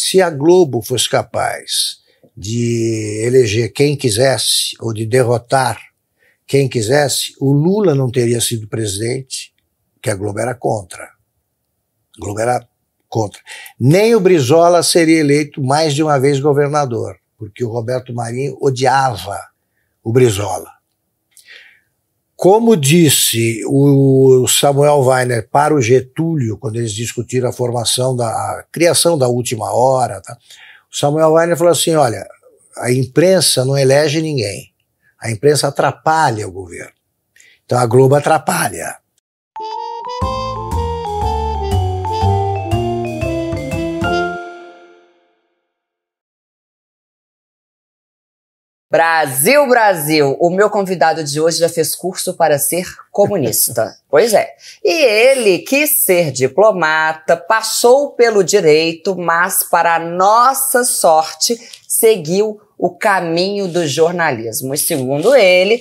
Se a Globo fosse capaz de eleger quem quisesse ou de derrotar quem quisesse, o Lula não teria sido presidente, que a Globo era contra. A Globo era contra. Nem o Brizola seria eleito mais de uma vez governador, porque o Roberto Marinho odiava o Brizola. Como disse o Samuel Weiner para o Getúlio, quando eles discutiram a formação da a criação da última hora, tá? o Samuel Weiner falou assim: olha, a imprensa não elege ninguém, a imprensa atrapalha o governo. Então a Globo atrapalha. Brasil, Brasil! O meu convidado de hoje já fez curso para ser comunista. pois é. E ele quis ser diplomata, passou pelo direito, mas, para nossa sorte, seguiu o caminho do jornalismo. E, segundo ele,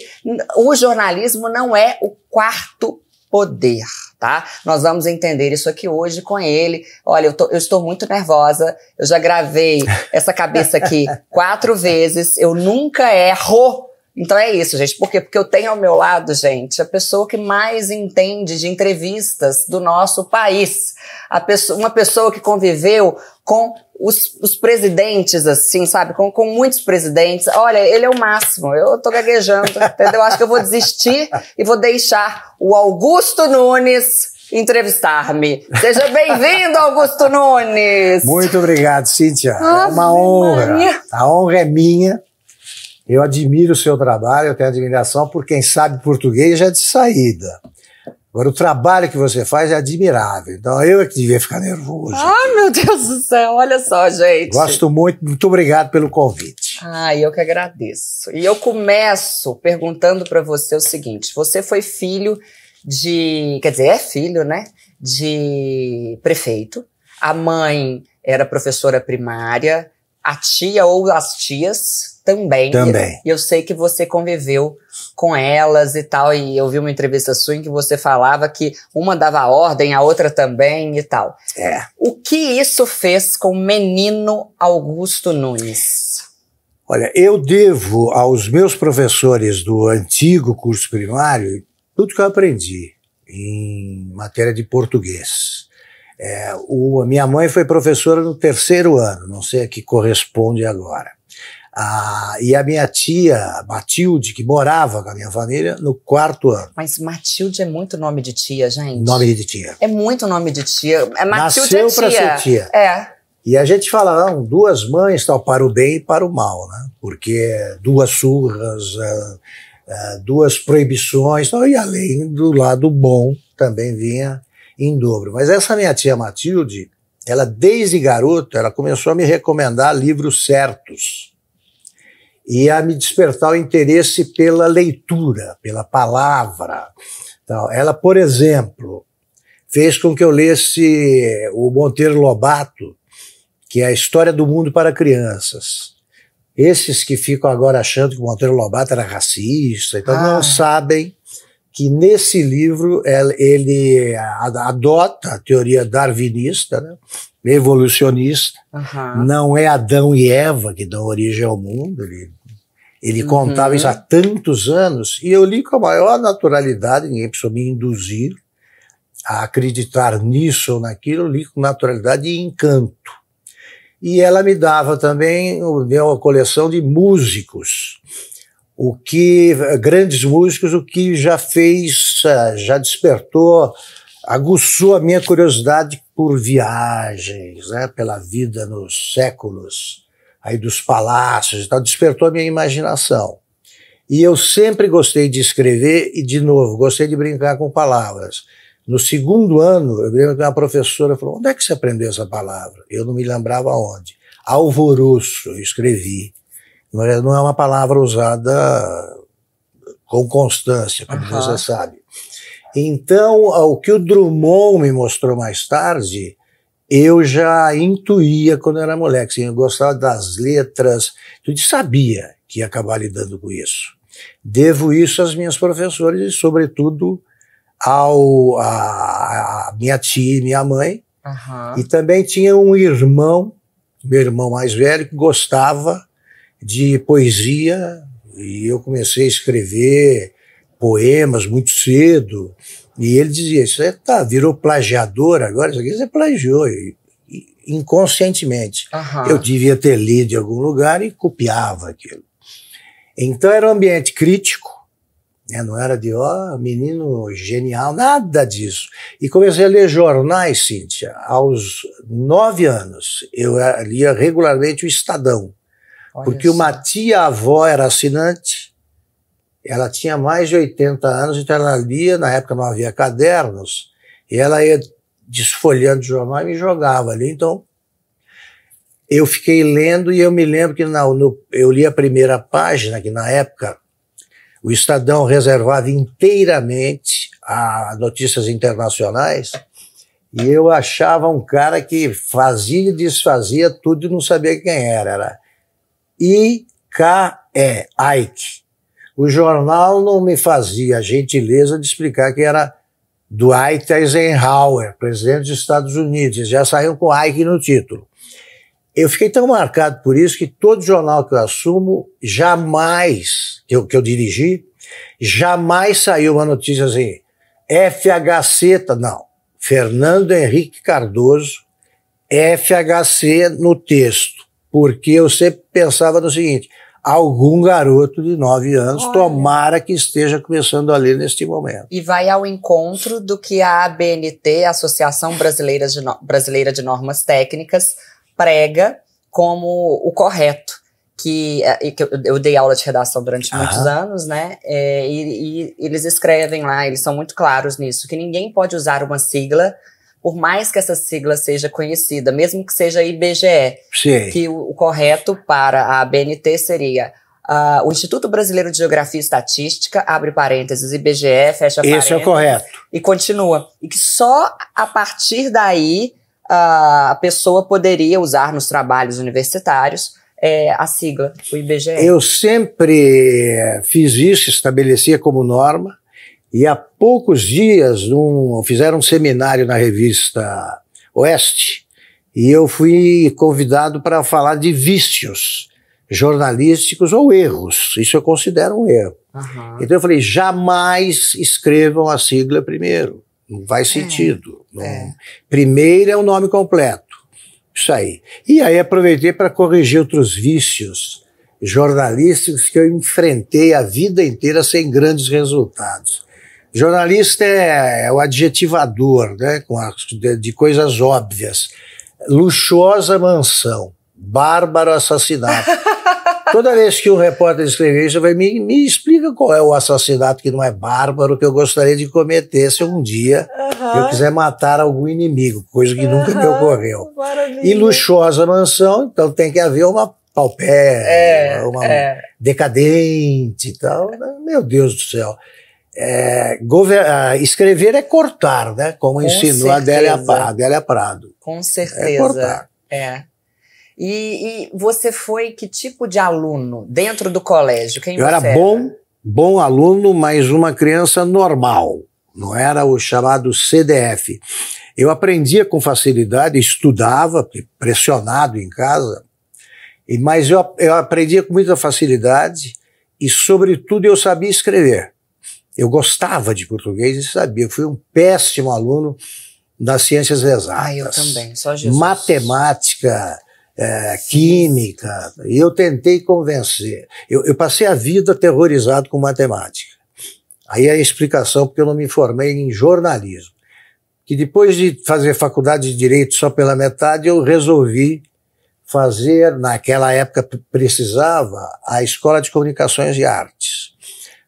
o jornalismo não é o quarto poder tá? Nós vamos entender isso aqui hoje com ele. Olha, eu, tô, eu estou muito nervosa, eu já gravei essa cabeça aqui quatro vezes, eu nunca erro então é isso, gente. Por quê? Porque eu tenho ao meu lado, gente, a pessoa que mais entende de entrevistas do nosso país. Pessoa, uma pessoa que conviveu com os, os presidentes, assim, sabe? Com, com, muitos presidentes. Olha, ele é o máximo. Eu tô gaguejando, entendeu? Acho que eu vou desistir e vou deixar o Augusto Nunes entrevistar-me. Seja bem-vindo, Augusto Nunes! Muito obrigado, Cíntia. é uma honra. Maria. A honra é minha eu admiro o seu trabalho, eu tenho admiração por quem sabe português já é de saída. Agora, o trabalho que você faz é admirável. Então, eu é que devia ficar nervoso. Ah, meu Deus do céu, olha só, gente. Gosto muito, muito obrigado pelo convite. Ah, eu que agradeço. E eu começo perguntando para você o seguinte: você foi filho de. Quer dizer, é filho, né? De prefeito. A mãe era professora primária, a tia ou as tias também. Também. E eu sei que você conviveu com elas e tal, e eu vi uma entrevista sua em que você falava que uma dava ordem, a outra também e tal. É. O que isso fez com o menino Augusto Nunes? Olha, eu devo aos meus professores do antigo curso primário tudo que eu aprendi em matéria de português. É, o, a minha mãe foi professora no terceiro ano, não sei a que corresponde agora. Ah, e a minha tia, Matilde, que morava com a minha família, no quarto ano. Mas Matilde é muito nome de tia, gente. Nome de tia. É muito nome de tia. É Matilde é Nasceu é para ser tia. É. E a gente fala, não, duas mães, tal, para o bem e para o mal, né? Porque duas surras, é, é, duas proibições, tal, então, e além do lado bom também vinha em dobro. Mas essa minha tia Matilde, ela desde garoto, ela começou a me recomendar livros certos e a me despertar o interesse pela leitura, pela palavra. Então, ela, por exemplo, fez com que eu lesse o Monteiro Lobato, que é a História do Mundo para Crianças. Esses que ficam agora achando que o Monteiro Lobato era racista, então ah. não sabem que nesse livro ele adota a teoria darwinista, né? evolucionista. Uhum. Não é Adão e Eva que dão origem ao mundo, ele ele uhum. contava isso há uhum. tantos anos e eu li com a maior naturalidade, ninguém precisou me induzir a acreditar nisso ou naquilo, eu li com naturalidade e encanto. E ela me dava também, deu né, uma coleção de músicos, o que grandes músicos, o que já fez, eh, já despertou, aguçou a minha curiosidade por viagens, né, pela vida nos séculos aí dos palácios e tal, despertou a minha imaginação. E eu sempre gostei de escrever e, de novo, gostei de brincar com palavras. No segundo ano, eu lembro que uma professora falou: onde é que você aprendeu essa palavra? Eu não me lembrava onde. Alvoroço, eu escrevi. Mas é, não é uma palavra usada com constância, como você sabe. Então, o que o Drummond me mostrou mais tarde eu já intuía quando era moleque, assim, eu gostava das letras, eu sabia que ia acabar lidando com isso. Devo isso às minhas professoras e, sobretudo, ao a, a minha tia e minha mãe. Uhum. E também tinha um irmão, meu irmão mais velho, que gostava de poesia e eu comecei a escrever poemas muito cedo. E ele dizia, isso é, tá, virou plagiador agora, isso aqui você plagiou, e, e, inconscientemente. Uhum. Eu devia ter lido em algum lugar e copiava aquilo. Então era um ambiente crítico, né? não era de, ó, oh, menino genial, nada disso. E comecei a ler jornais, Cíntia, aos nove anos. Eu eh, lia regularmente o Estadão, Olha porque isso. uma tia-avó era assinante, ela tinha mais de 80 anos, então ela lia, na época não havia cadernos, e ela ia desfolhando o jornal e me jogava ali. Então, eu fiquei lendo e eu me lembro que na, no, eu li a primeira página, que na época o Estadão reservava inteiramente a notícias internacionais, e eu achava um cara que fazia e desfazia tudo e não sabia quem era. Era I.K.E., Ike o jornal não me fazia a gentileza de explicar que era Dwight Eisenhower, presidente dos Estados Unidos. já saiu com Ike no título. Eu fiquei tão marcado por isso que todo jornal que eu assumo, jamais, que eu, que eu dirigi, jamais saiu uma notícia assim, FHC, tá, não. Fernando Henrique Cardoso, FHC no texto. Porque eu sempre pensava no seguinte, algum garoto de 9 anos, Olha. tomara que esteja começando a ler neste momento. E vai ao encontro do que a ABNT, Associação Brasileira de, no Brasileira de Normas Técnicas, prega como o correto. Que, é, que eu dei aula de redação durante Aham. muitos anos, né? É, e, e eles escrevem lá, eles são muito claros nisso, que ninguém pode usar uma sigla por mais que essa sigla seja conhecida, mesmo que seja IBGE, Sim. que o, o, correto para a BNT seria uh, o Instituto Brasileiro de Geografia e Estatística, abre parênteses, IBGE, fecha parênteses. Esse é o correto. E continua. E que só a partir daí uh, a pessoa poderia usar nos trabalhos universitários é, a sigla, o IBGE. Eu sempre fiz isso, estabelecia como norma, e há poucos dias um, fizeram um seminário na revista Oeste e eu fui convidado para falar de vícios jornalísticos ou erros. Isso eu considero um erro. Uhum. Então eu falei: jamais escrevam a sigla primeiro. Não faz é, sentido. É. Não. Primeiro é o nome completo. Isso aí. E aí aproveitei para corrigir outros vícios jornalísticos que eu enfrentei a vida inteira sem grandes resultados. Jornalista é, é, o adjetivador, né? Com a, de, coisas óbvias. Luxuosa mansão, bárbaro assassinato. Toda vez que um repórter escreve isso, vai me, me explica qual é o assassinato que não é bárbaro que eu gostaria de cometer se um dia uhum. eu quiser matar algum inimigo, coisa que uhum. nunca me ocorreu. Maravilha. E luxuosa mansão, então tem que haver uma paupéria, é, uma é. decadente e tal. Né? Meu Deus do céu é, ah, escrever é cortar, né? Como Com ensinou a Adélia, Adélia, Prado. Com é certeza. É cortar. É. E, e, você foi que tipo de aluno dentro do colégio? Quem Eu era, era bom, bom aluno, mas uma criança normal. Não era o chamado CDF. Eu aprendia com facilidade, estudava, pressionado em casa, mas eu, eu aprendia com muita facilidade e, sobretudo, eu sabia escrever. Eu gostava de português e sabia. Eu fui um péssimo aluno das ciências exatas. Ah, eu também, só Jesus. Matemática, é, química. E eu tentei convencer. Eu, eu, passei a vida aterrorizado com matemática. Aí é a explicação porque eu não me formei em jornalismo. Que depois de fazer faculdade de direito só pela metade, eu resolvi fazer, naquela época precisava, a Escola de Comunicações e Artes.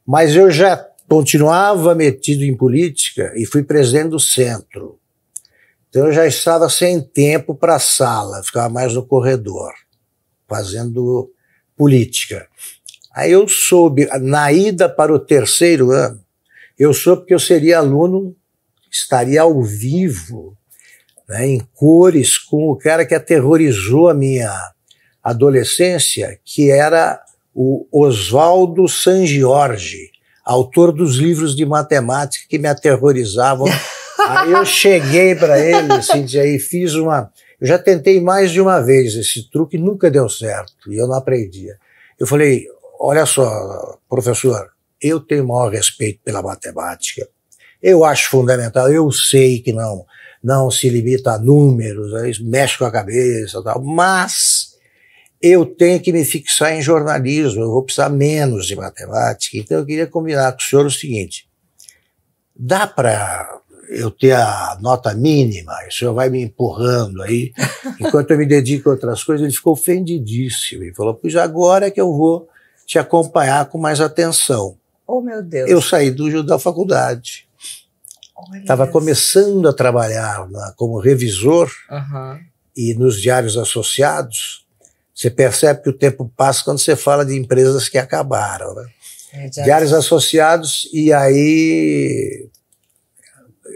Mas eu já continuava metido em política e fui presidente do centro. Então eu já estava sem tempo para a sala, ficava mais no corredor, fazendo política. Aí eu soube, na ida para o terceiro ano, eu soube que eu seria aluno, estaria ao vivo, né, em cores, com o cara que aterrorizou a minha adolescência, que era o Oswaldo San Jorge autor dos livros de matemática que me aterrorizavam. Aí eu cheguei para ele, assim, e fiz uma. Eu já tentei mais de uma vez esse truque, nunca deu certo, e eu não aprendia. Eu falei: olha só, professor, eu tenho maior respeito pela matemática. Eu acho fundamental, eu sei que não, não se limita a números, mexe com a cabeça tal, mas eu tenho que me fixar em jornalismo, eu vou precisar menos de matemática. Então eu queria combinar com o senhor o seguinte: dá para eu ter a nota mínima, o senhor vai me empurrando aí, enquanto eu me dedico a outras coisas. Ele ficou ofendidíssimo e falou: Pois agora é que eu vou te acompanhar com mais atenção. Oh, meu Deus. Eu saí do da faculdade. Estava começando a trabalhar na, como revisor uhum. e nos diários associados. Você percebe que o tempo passa quando você fala de empresas que acabaram. Né? É, Diários associados, e aí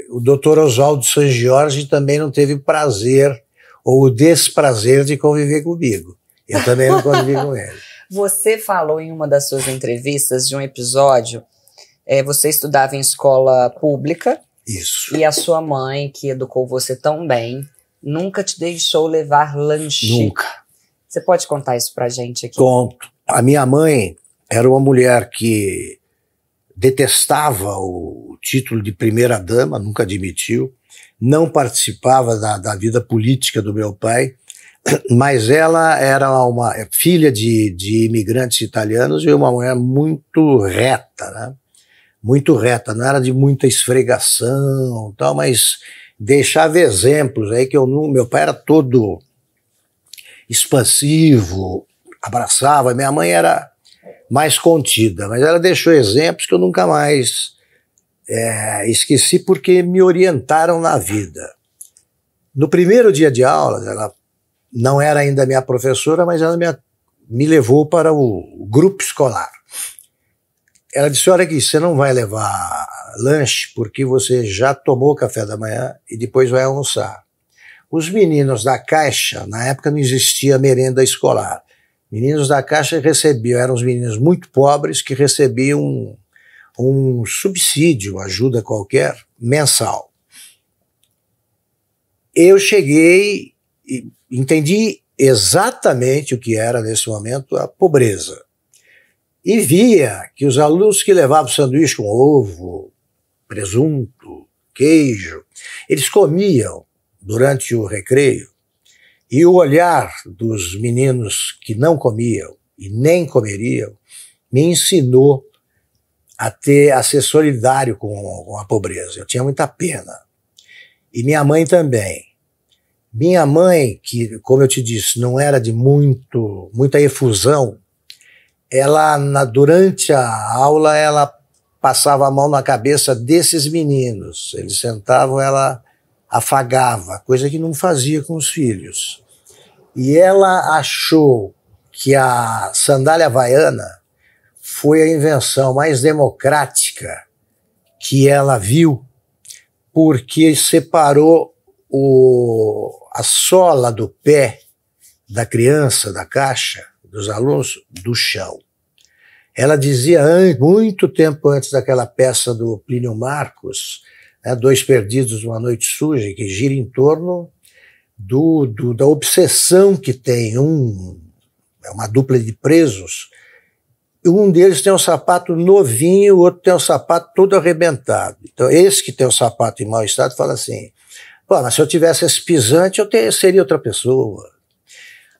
o doutor Oswaldo San Jorge também não teve prazer ou o desprazer de conviver comigo. Eu também não convivi com ele. Você falou em uma das suas entrevistas de um episódio. É, você estudava em escola pública. Isso. E a sua mãe, que educou você tão bem, nunca te deixou levar lanche. Nunca você pode contar isso pra gente aqui? Conto. A minha mãe era uma mulher que detestava o título de primeira-dama, nunca admitiu, não participava da, da, vida política do meu pai, mas ela era uma é, filha de, de imigrantes italianos e uma mulher muito reta, né? muito reta, não era de muita esfregação tal, mas deixava exemplos aí que eu não, meu pai era todo expansivo, abraçava. Minha mãe era mais contida, mas ela deixou exemplos que eu nunca mais é, esqueci porque me orientaram na vida. No primeiro dia de aula ela não era ainda minha professora, mas ela me, me levou para o grupo escolar. Ela disse: Olha aqui, você não vai levar lanche porque você já tomou café da manhã e depois vai almoçar. Os meninos da Caixa, na época não existia merenda escolar. Meninos da Caixa recebiam, eram os meninos muito pobres que recebiam um, um subsídio, ajuda qualquer, mensal. Eu cheguei e entendi exatamente o que era nesse momento a pobreza. E via que os alunos que levavam sanduíche com ovo, presunto, queijo, eles comiam durante o recreio e o olhar dos meninos que não comiam e nem comeriam me ensinou a ter a ser solidário com, a pobreza. Eu tinha muita pena. E minha mãe também. Minha mãe, que, como eu te disse, não era de muito, muita efusão, ela, na, durante a aula, ela passava a mão na cabeça desses meninos. Eles sentavam, ela afagava, coisa que não fazia com os filhos. E ela achou que a sandália havaiana foi a invenção mais democrática que ela viu, porque separou o, a sola do pé da criança, da caixa, dos alunos, do chão. Ela dizia, muito tempo antes daquela peça do Plínio Marcos, né, Dois Perdidos, Uma Noite Suja, que gira em torno do, do, da obsessão que tem um, é uma dupla de presos. Um deles tem um sapato novinho, o outro tem um sapato todo arrebentado. Então, esse que tem o um sapato em mau estado fala assim: Pô, mas se eu tivesse esse pisante, eu ter, seria outra pessoa.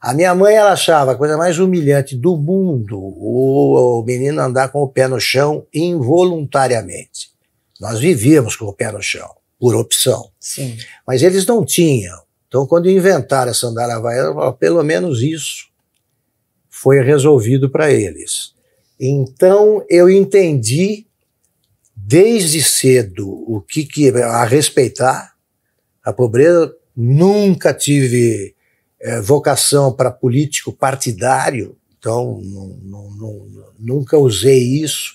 A minha mãe ela achava a coisa mais humilhante do mundo o, o menino andar com o pé no chão involuntariamente. Nós vivíamos com o pé no chão, por opção. Sim. Mas eles não tinham. Então, quando inventaram essa sandália havaiana, pelo menos isso foi resolvido para eles. Então, eu entendi desde cedo o que, que a respeitar a pobreza. Nunca tive é, vocação para político partidário, então não, não, não, nunca usei isso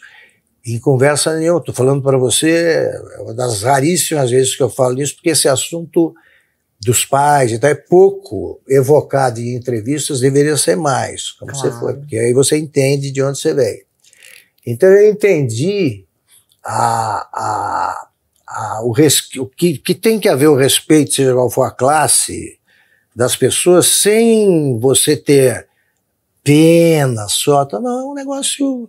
em conversa nenhuma. estou falando para você, é uma das raríssimas vezes que eu falo isso, porque esse assunto dos pais e tal é pouco evocado em entrevistas, deveria ser mais, como claro. você foi, porque aí você entende de onde você veio. Então eu entendi a, a, a, o, res, o que, que tem que haver o respeito, seja qual for a classe das pessoas, sem você ter pena, só, tá, não, é um negócio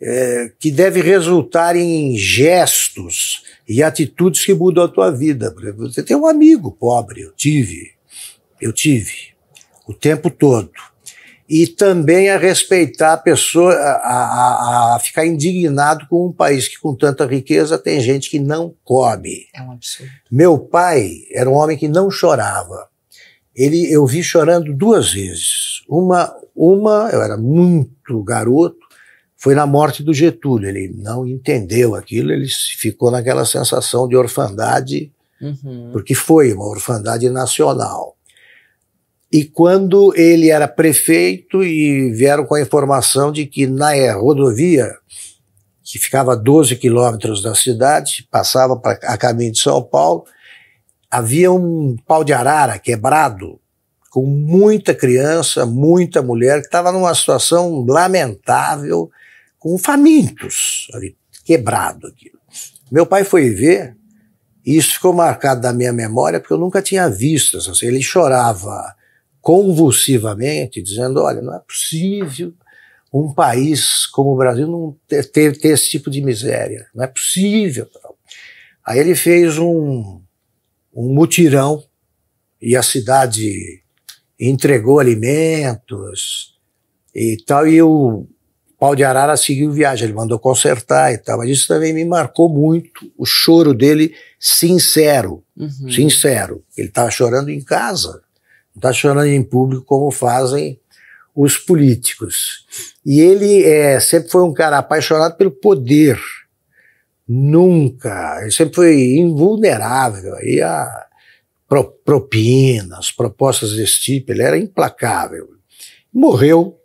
é, que deve resultar em gestos e atitudes que mudam a tua vida. Você tem um amigo pobre, eu tive, eu tive, o tempo todo. E também a respeitar a pessoa, a, a, a ficar indignado com um país que com tanta riqueza tem gente que não come. É um absurdo. Meu pai era um homem que não chorava. Ele, eu vi chorando duas vezes. Uma, uma, eu era muito garoto, foi na morte do Getúlio. Ele não entendeu aquilo, ele ficou naquela sensação de orfandade, uhum. porque foi uma orfandade nacional. E quando ele era prefeito e vieram com a informação de que na é, rodovia, que ficava a 12 quilômetros da cidade, passava pra, a caminho de São Paulo, havia um pau de arara quebrado, com muita criança, muita mulher, que estava numa situação lamentável com famintos ali, quebrado aquilo. Meu pai foi ver, e isso ficou marcado na minha memória, porque eu nunca tinha visto. Assim, ele chorava convulsivamente, dizendo: Olha, não é possível um país como o Brasil não ter, ter, ter esse tipo de miséria, não é possível. Aí ele fez um, um mutirão e a cidade entregou alimentos e tal, e o pau de arara seguiu viagem, ele mandou consertar e tal, mas isso também me marcou muito, o choro dele sincero, uhum. sincero. Ele estava chorando em casa, não estava tá chorando em público como fazem os políticos. E ele é, sempre foi um cara apaixonado pelo poder, nunca, ele sempre foi invulnerável aí a propinas, propostas desse tipo, ele era implacável. Morreu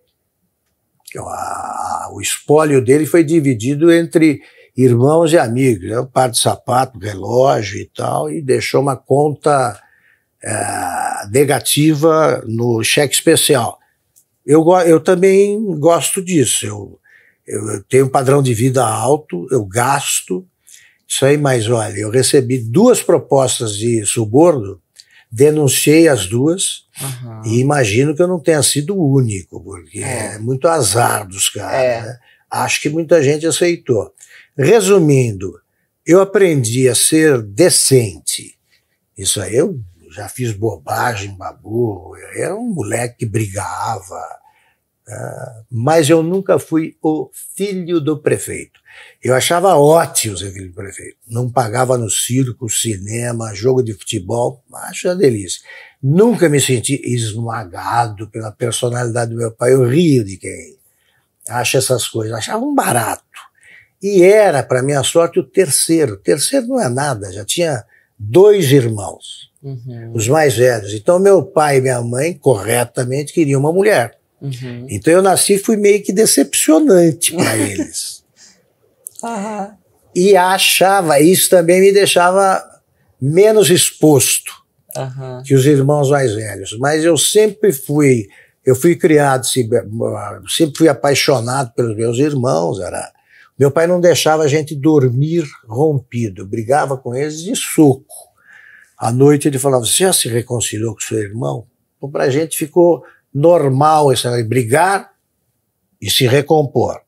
o espólio dele foi dividido entre irmãos e amigos, né? par de sapato, relógio e tal, e deixou uma conta é, negativa no cheque especial. Eu, eu também gosto disso, eu, eu tenho um padrão de vida alto, eu gasto, isso aí, mas olha, eu recebi duas propostas de suborno denunciei as duas uhum. e imagino que eu não tenha sido o único, porque é, é muito azar dos caras. É. Né? Acho que muita gente aceitou. Resumindo, eu aprendi a ser decente. Isso aí eu já fiz bobagem, babu, eu era um moleque que brigava, né? mas eu nunca fui o filho do prefeito. Eu achava ótimo filho do prefeito. Não pagava no circo, cinema, jogo de futebol. Acho uma delícia. Nunca me senti esmagado pela personalidade do meu pai. Eu rio de quem acha essas coisas. Achava um barato. E era, para minha sorte, o terceiro. O terceiro não é nada, já tinha dois irmãos, uhum. os mais velhos. Então, meu pai e minha mãe, corretamente, queriam uma mulher. Uhum. Então, eu nasci e fui meio que decepcionante para eles. Uhum. E achava, isso também me deixava menos exposto uhum. que os irmãos mais velhos. Mas eu sempre fui, eu fui criado, ah, sempre fui apaixonado pelos meus irmãos. Era, meu pai não deixava a gente dormir rompido, brigava com eles de suco. À noite ele falava: Você já se reconciliou com seu irmão? Então, para a gente ficou normal esse brigar e se recompor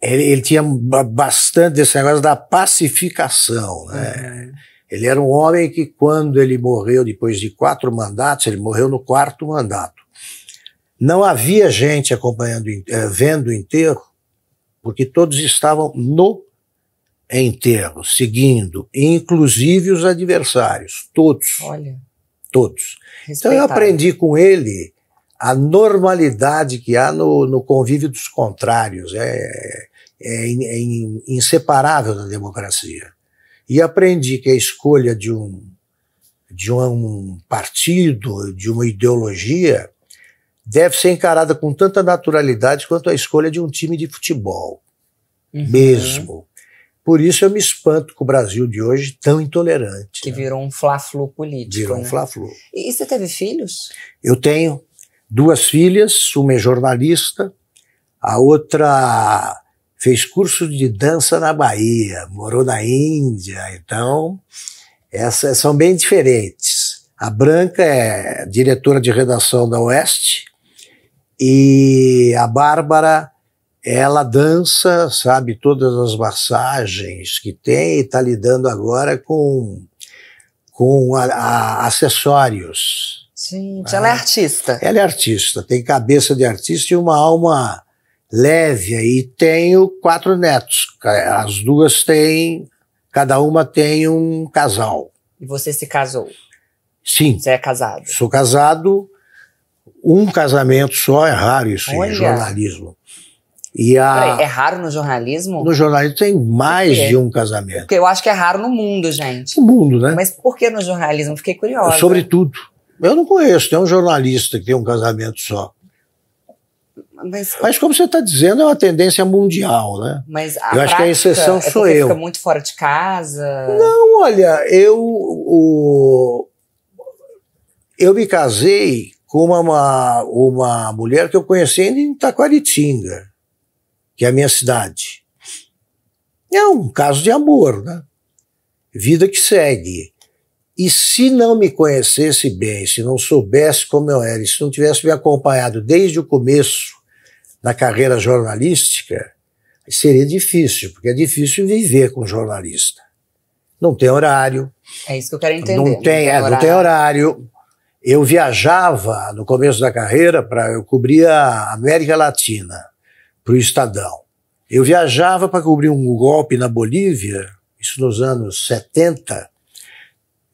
ele, ele tinha bastante desse negócio da pacificação, né? Uhum. Ele era um homem que, quando ele morreu, depois de quatro mandatos, ele morreu no quarto mandato. Não havia gente acompanhando, eh, vendo o enterro, porque todos estavam no enterro, seguindo, inclusive os adversários, todos. Olha. Todos. Então eu aprendi com ele a normalidade que há no, no convívio dos contrários. É, é, é, in, é in, inseparável da democracia. E aprendi que a escolha de um, de um partido, de uma ideologia, deve ser encarada com tanta naturalidade quanto a escolha de um time de futebol. Uhum. Mesmo. Por isso eu me espanto com o Brasil de hoje tão intolerante. Que né? virou um fla-flu político. Virou né? um fla-flu. E, e você teve filhos? Eu tenho duas filhas, uma é jornalista, a outra fez curso de dança na Bahia, morou na Índia, então essas são bem diferentes. A Branca é diretora de redação da Oeste e a Bárbara, ela dança, sabe todas as massagens que tem e está lidando agora com, com a, a, acessórios Gente, ah. ela é artista. Ela é artista, tem cabeça de artista e uma alma leve E Tenho quatro netos, as duas têm, cada uma tem um casal. E você se casou? Sim. Você é casado? Sou casado, um casamento só, é raro isso Olha. em jornalismo. E a... é raro no jornalismo? No jornalismo tem mais de um casamento. Porque eu acho que é raro no mundo, gente. No mundo, né? Mas por que no jornalismo? Fiquei curiosa. Sobretudo. Eu não conheço, tem um jornalista que tem um casamento só. Mas, mas como você está dizendo, é uma tendência mundial, né? Mas a eu acho que a exceção é sou eu. Fica muito fora de casa. Não, olha, eu o, eu me casei com uma, uma mulher que eu conheci ainda em Taquaritinga, que é a minha cidade. É um caso de amor, né? Vida que segue. E se não me conhecesse bem, se não soubesse como eu era, se não tivesse me acompanhado desde o começo da carreira jornalística, seria difícil, porque é difícil viver com jornalista. Não tem horário. É isso que eu quero entender. Não tem, não tem, é, horário. Não tem horário. Eu viajava no começo da carreira para eu cobrir a América Latina para o Estadão. Eu viajava para cobrir um golpe na Bolívia, isso nos anos 70,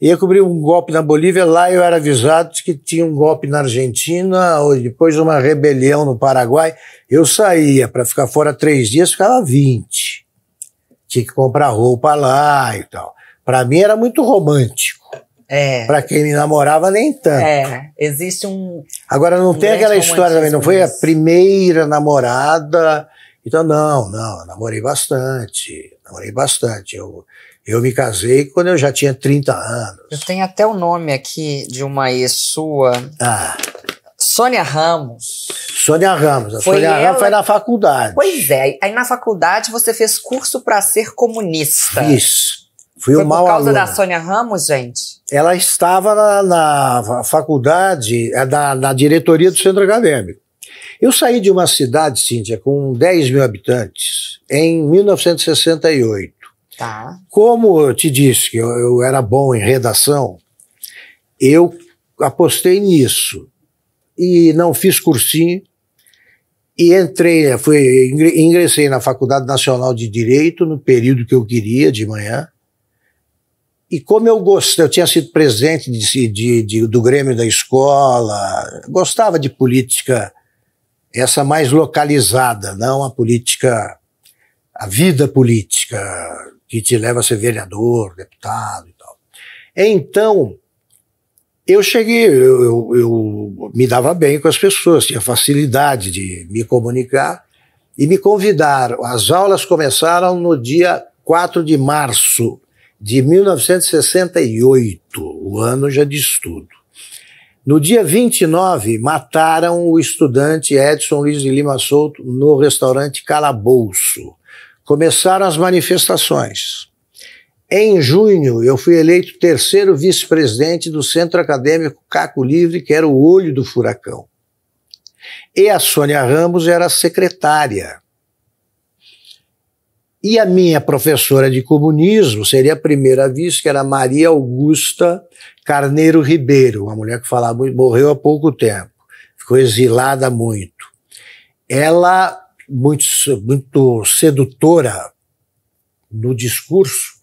Ia cobrir um golpe na Bolívia, lá eu era avisado de que tinha um golpe na Argentina, ou depois uma rebelião no Paraguai. Eu saía para ficar fora três dias, ficava vinte Tinha que comprar roupa lá e tal. Para mim era muito romântico. É. Para quem me namorava, nem tanto. É, existe um. Agora, não um tem aquela história também, não foi a primeira namorada. Então, não, não, namorei bastante. Namorei bastante. Eu, eu me casei quando eu já tinha 30 anos. Eu tenho até o nome aqui de uma ex sua. Ah. Sônia Ramos. Sônia Ramos. A foi Sônia ela... Ramos foi na faculdade. Pois é. Aí na faculdade você fez curso para ser comunista. Isso. Fui foi um mau aluno. Por causa da Sônia Ramos, gente? Ela estava na, na faculdade, na, é, na diretoria do centro acadêmico. Eu saí de uma cidade, Cíntia, com 10 mil habitantes, em 1968. Tá. Como eu te disse que eu, eu era bom em redação, eu apostei nisso e não fiz cursinho e entrei, fui, ingressei na Faculdade Nacional de Direito no período que eu queria, de manhã. E como eu gostei, eu tinha sido presidente de, de, de, do Grêmio da escola, gostava de política, essa mais localizada, não a política, a vida política, que te leva a ser vereador, deputado e tal. Então, eu cheguei, eu, eu, eu me dava bem com as pessoas, tinha facilidade de me comunicar e me convidaram. As aulas começaram no dia 4 de março de 1968, o ano já de estudo. No dia 29, mataram o estudante Edson Luiz de Lima Souto no restaurante Calabouço começaram as manifestações. Em junho, eu fui eleito terceiro vice-presidente do Centro Acadêmico Caco Livre, que era o olho do furacão. E a Sônia Ramos era secretária. E a minha professora de comunismo seria a primeira vice, que era Maria Augusta Carneiro Ribeiro, uma mulher que falava morreu há pouco tempo, ficou exilada muito. Ela muito, muito sedutora no discurso,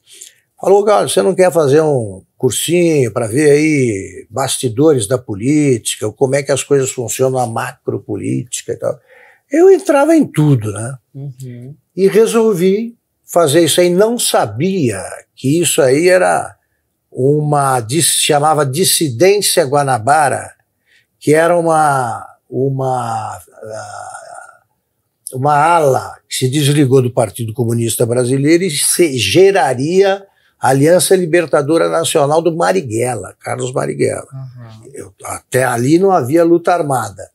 falou, Galo você não quer fazer um cursinho para ver aí bastidores da política, como é que as coisas funcionam na macro-política e tal. Eu entrava em tudo, né? Uhum. E resolvi fazer isso aí. Não sabia que isso aí era uma, chamava dissidência Guanabara, que era uma, uma ah, uma ala que se desligou do Partido Comunista Brasileiro e se geraria a Aliança Libertadora Nacional do Marighella, Carlos Marighella. Uhum. Eu, até ali não havia luta armada.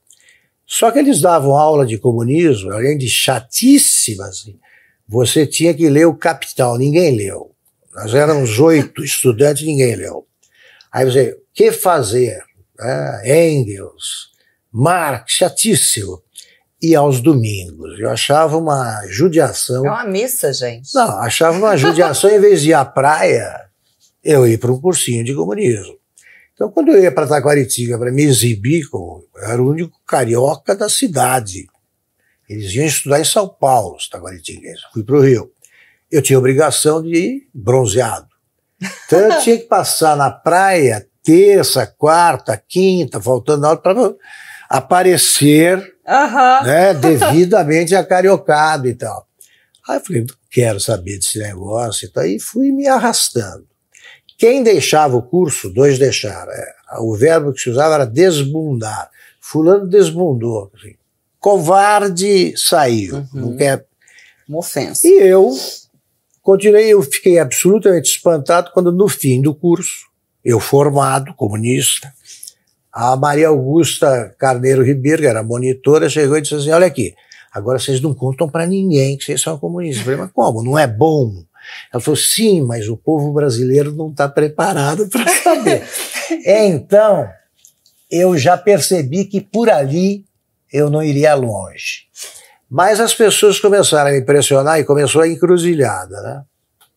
Só que eles davam aula de comunismo, além de chatíssimas, assim. você tinha que ler o Capital, ninguém leu. Nós éramos oito estudantes, ninguém leu. Aí você, o que fazer? Ah, Engels, Marx, chatíssimo e aos domingos. Eu achava uma judiação. É uma missa, gente. Não, achava uma judiação em vez de ir à praia, eu ir para um cursinho de comunismo. Então, quando eu ia para Taquaritinga para me exibir, eu era o único carioca da cidade. Eles iam estudar em São Paulo, os taquaritinguenses. Fui para o Rio. Eu tinha obrigação de ir bronzeado. Então, eu tinha que passar na praia terça, quarta, quinta, faltando a hora, para aparecer Uhum. Né? Devidamente acariocado e tal. Aí eu falei, quero saber desse negócio e tal. E fui me arrastando. Quem deixava o curso, dois deixaram. É, o verbo que se usava era desbundar. Fulano desbundou. Assim, covarde saiu. Uhum. Não quer. Uma ofensa. E eu continuei, eu fiquei absolutamente espantado quando, no fim do curso, eu formado, comunista, a Maria Augusta Carneiro Ribeiro, que era monitora, chegou e disse assim: Olha aqui, agora vocês não contam para ninguém que vocês são comunistas. Eu falei, mas como? Não é bom? Ela falou, sim, mas o povo brasileiro não está preparado para saber. É, então, eu já percebi que por ali eu não iria longe. Mas as pessoas começaram a me impressionar e começou a encruzilhada, né?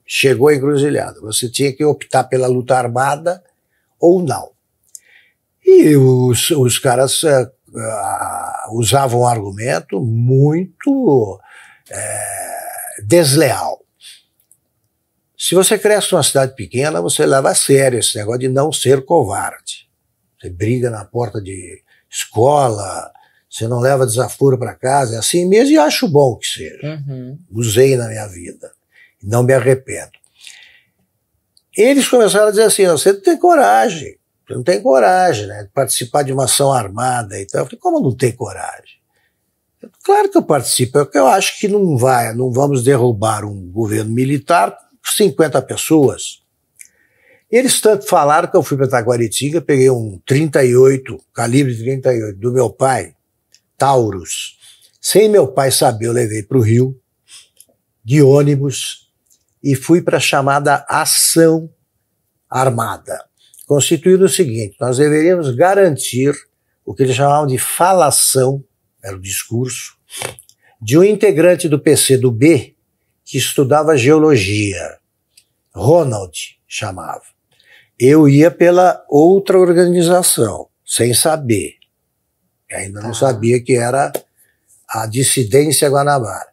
Chegou a encruzilhada. Você tinha que optar pela luta armada ou não. E os, os caras é, ah, usavam um argumento muito é, desleal. Se você cresce numa cidade pequena, você leva a sério esse negócio de não ser covarde. Você briga na porta de escola, você não leva desaforo para casa, é assim mesmo e acho bom que seja. Uhum. Usei na minha vida. Não me arrependo. Eles começaram a dizer assim: você tem coragem não tem coragem, né? Participar de uma ação armada e tal. Eu falei, como não tem coragem? Eu, claro que eu participo, é que eu acho que não vai, não vamos derrubar um governo militar com 50 pessoas. Eles tanto falaram que eu fui para Taquaritinga, peguei um 38, calibre 38, do meu pai, Taurus. Sem meu pai saber, eu levei para o Rio, de ônibus, e fui para a chamada Ação Armada constituído o seguinte: nós deveríamos garantir o que eles chamavam de falação, era o discurso, de um integrante do PC do B que estudava geologia. Ronald chamava. Eu ia pela outra organização, sem saber. Ainda não tá. sabia que era a dissidência Guanabara.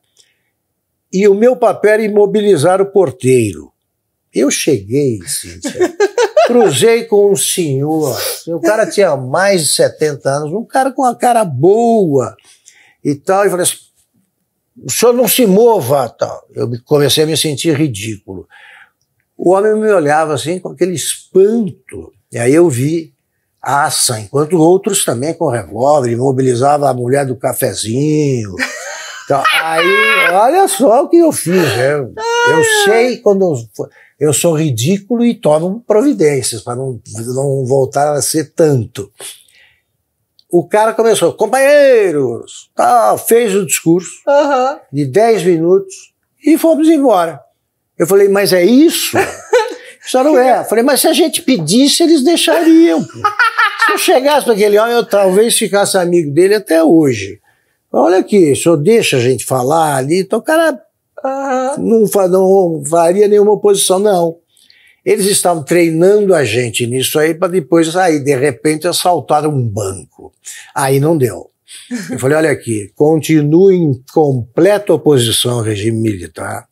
E o meu papel era imobilizar o porteiro. Eu cheguei, Cíntia. Cruzei com um senhor, o cara tinha mais de 70 anos, um cara com uma cara boa e tal, e falei assim, o senhor não se mova, tal. Eu comecei a me sentir ridículo. O homem me olhava assim com aquele espanto, e aí eu vi a aça, enquanto outros também com revólver, imobilizava a mulher do cafezinho. Então, aí, olha só o que eu fiz. Eu, né? eu sei quando. Eu, eu sou ridículo e tomo providências para não, não voltar a ser tanto. O cara começou, companheiros, tá, fez o discurso uhum. de 10 minutos e fomos embora. Eu falei, mas é isso? Isso não é. Eu falei, mas se a gente pedisse, eles deixariam. Pô. Se eu chegasse para aquele homem, eu talvez ficasse amigo dele até hoje. Olha aqui, o senhor deixa a gente falar ali. Então o cara não, não faria nenhuma oposição, não. Eles estavam treinando a gente nisso aí para depois aí, de repente, assaltar um banco. Aí não deu. Eu falei, olha aqui, continuo em completa oposição ao regime militar.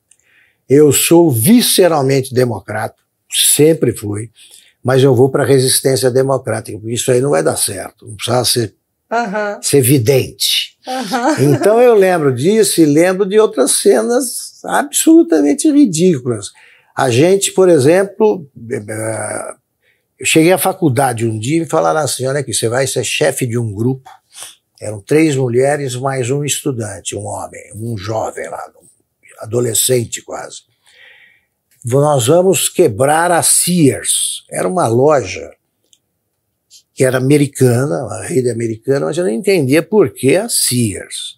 Eu sou visceralmente democrata, sempre fui, mas eu vou para a resistência democrática, porque isso aí não vai dar certo. Não precisa ser, uhum. ser vidente. Então eu lembro disso e lembro de outras cenas absolutamente ridículas. A gente, por exemplo, eh, eu cheguei à faculdade um dia e me falaram assim: olha aqui, você vai ser chefe de um grupo. Eram três mulheres mais um estudante, um homem, um jovem lá, um adolescente quase. Nós vamos quebrar a Sears. Era uma loja que era americana, a rede americana, mas eu não entendia por que a Sears.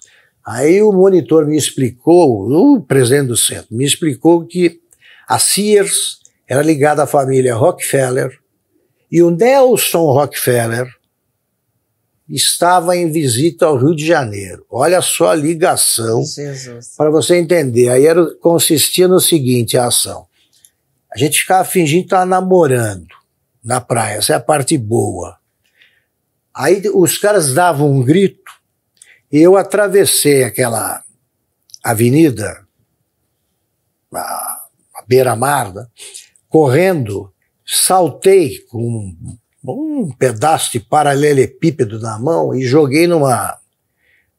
Aí o monitor me explicou, o presidente do centro, me explicou que a Sears era ligada à família Rockefeller e o Nelson Rockefeller estava em visita ao Rio de Janeiro. Olha só a ligação para você entender. Aí era, consistia no seguinte a ação. A gente ficava fingindo estar namorando na praia, essa é a parte boa. Aí os caras davam um grito e eu atravessei aquela avenida, a, a beira-mar, né? correndo, saltei com um, um pedaço de paralelepípedo na mão e joguei numa,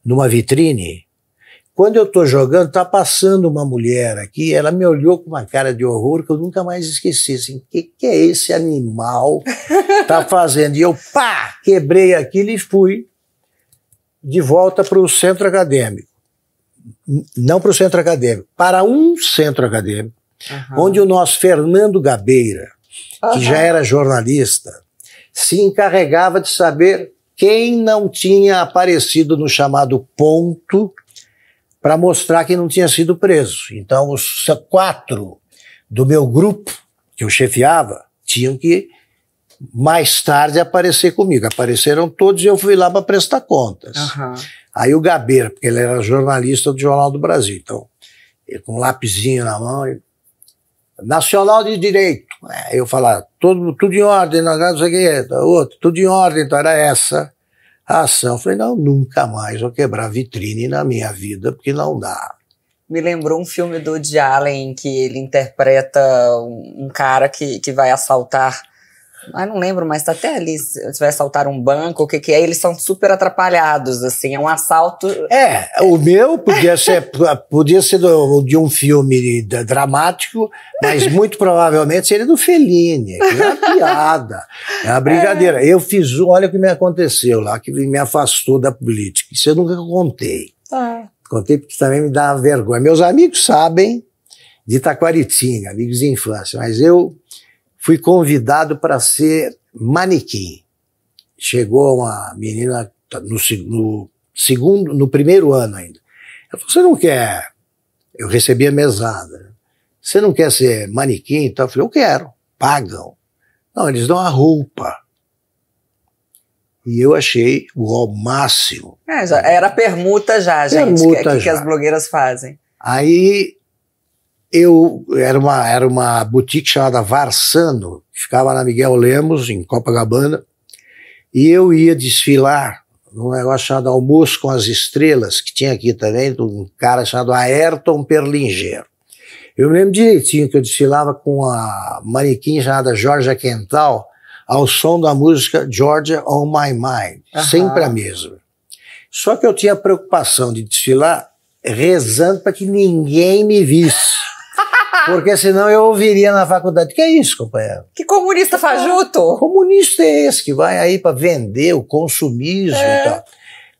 numa vitrine quando eu estou jogando, está passando uma mulher aqui, ela me olhou com uma cara de horror que eu nunca mais esqueci. Assim, o que, que é esse animal tá fazendo? E eu, pá, quebrei aquilo e fui de volta para o centro acadêmico. Não para o centro acadêmico, para um centro acadêmico, uhum. onde o nosso Fernando Gabeira, uhum. que já era jornalista, se encarregava de saber quem não tinha aparecido no chamado ponto para mostrar que não tinha sido preso. Então, os quatro do meu grupo, que eu chefiava, tinham que mais tarde aparecer comigo. Apareceram todos e eu fui lá para prestar contas. Uhum. Aí o Gabeira, porque ele era jornalista do Jornal do Brasil, então, ele com um lapisinho na mão, ele, Nacional de Direito. É, eu falava, tudo, tudo em ordem, não sei o que, outro, tudo em ordem, então era essa a ação. Eu falei, não, nunca mais vou quebrar vitrine na minha vida, porque não dá. Me lembrou um filme do Woody Allen, que ele interpreta um cara que, que vai assaltar ah, não lembro, mas tá até ali. Se vai assaltar um banco, o que que é? Eles são super atrapalhados, assim. É um assalto. É, o meu podia ser, podia ser do, de um filme dramático, mas muito provavelmente seria do Fellini. É uma piada, é uma brincadeira. É. Eu fiz, olha o que me aconteceu lá, que me afastou da política. Isso eu nunca contei. Ah. Contei porque também me dava vergonha. Meus amigos sabem de Taquaritinga, amigos de infância, mas eu fui convidado para ser manequim. Chegou uma menina tá, no, no, segundo, no primeiro ano ainda. Ela falou: "Você não quer?" Eu recebi a mesada. "Você não quer ser manequim?" Então eu falei: "Eu quero." Pagam. Não, eles dão a roupa. E eu achei o máximo. É, já era permuta já, gente, é permuta que, já. que as blogueiras fazem. Aí eu era uma era uma boutique chamada Varsano, que ficava na Miguel Lemos em Copacabana, e eu ia desfilar num negócio chamado Almoço com as Estrelas, que tinha aqui também, de um cara chamado Ayrton Perlinger. Eu me lembro direitinho que eu desfilava com a manequim chamada Georgia Quental, ao som da música Georgia on My Mind, sempre a mesma. Só que eu tinha preocupação de desfilar rezando para que ninguém me visse. Porque senão eu ouviria na faculdade. Que é isso, companheiro? Que comunista tá. fajuto? Comunista é esse que vai aí para vender o consumismo é. e tal.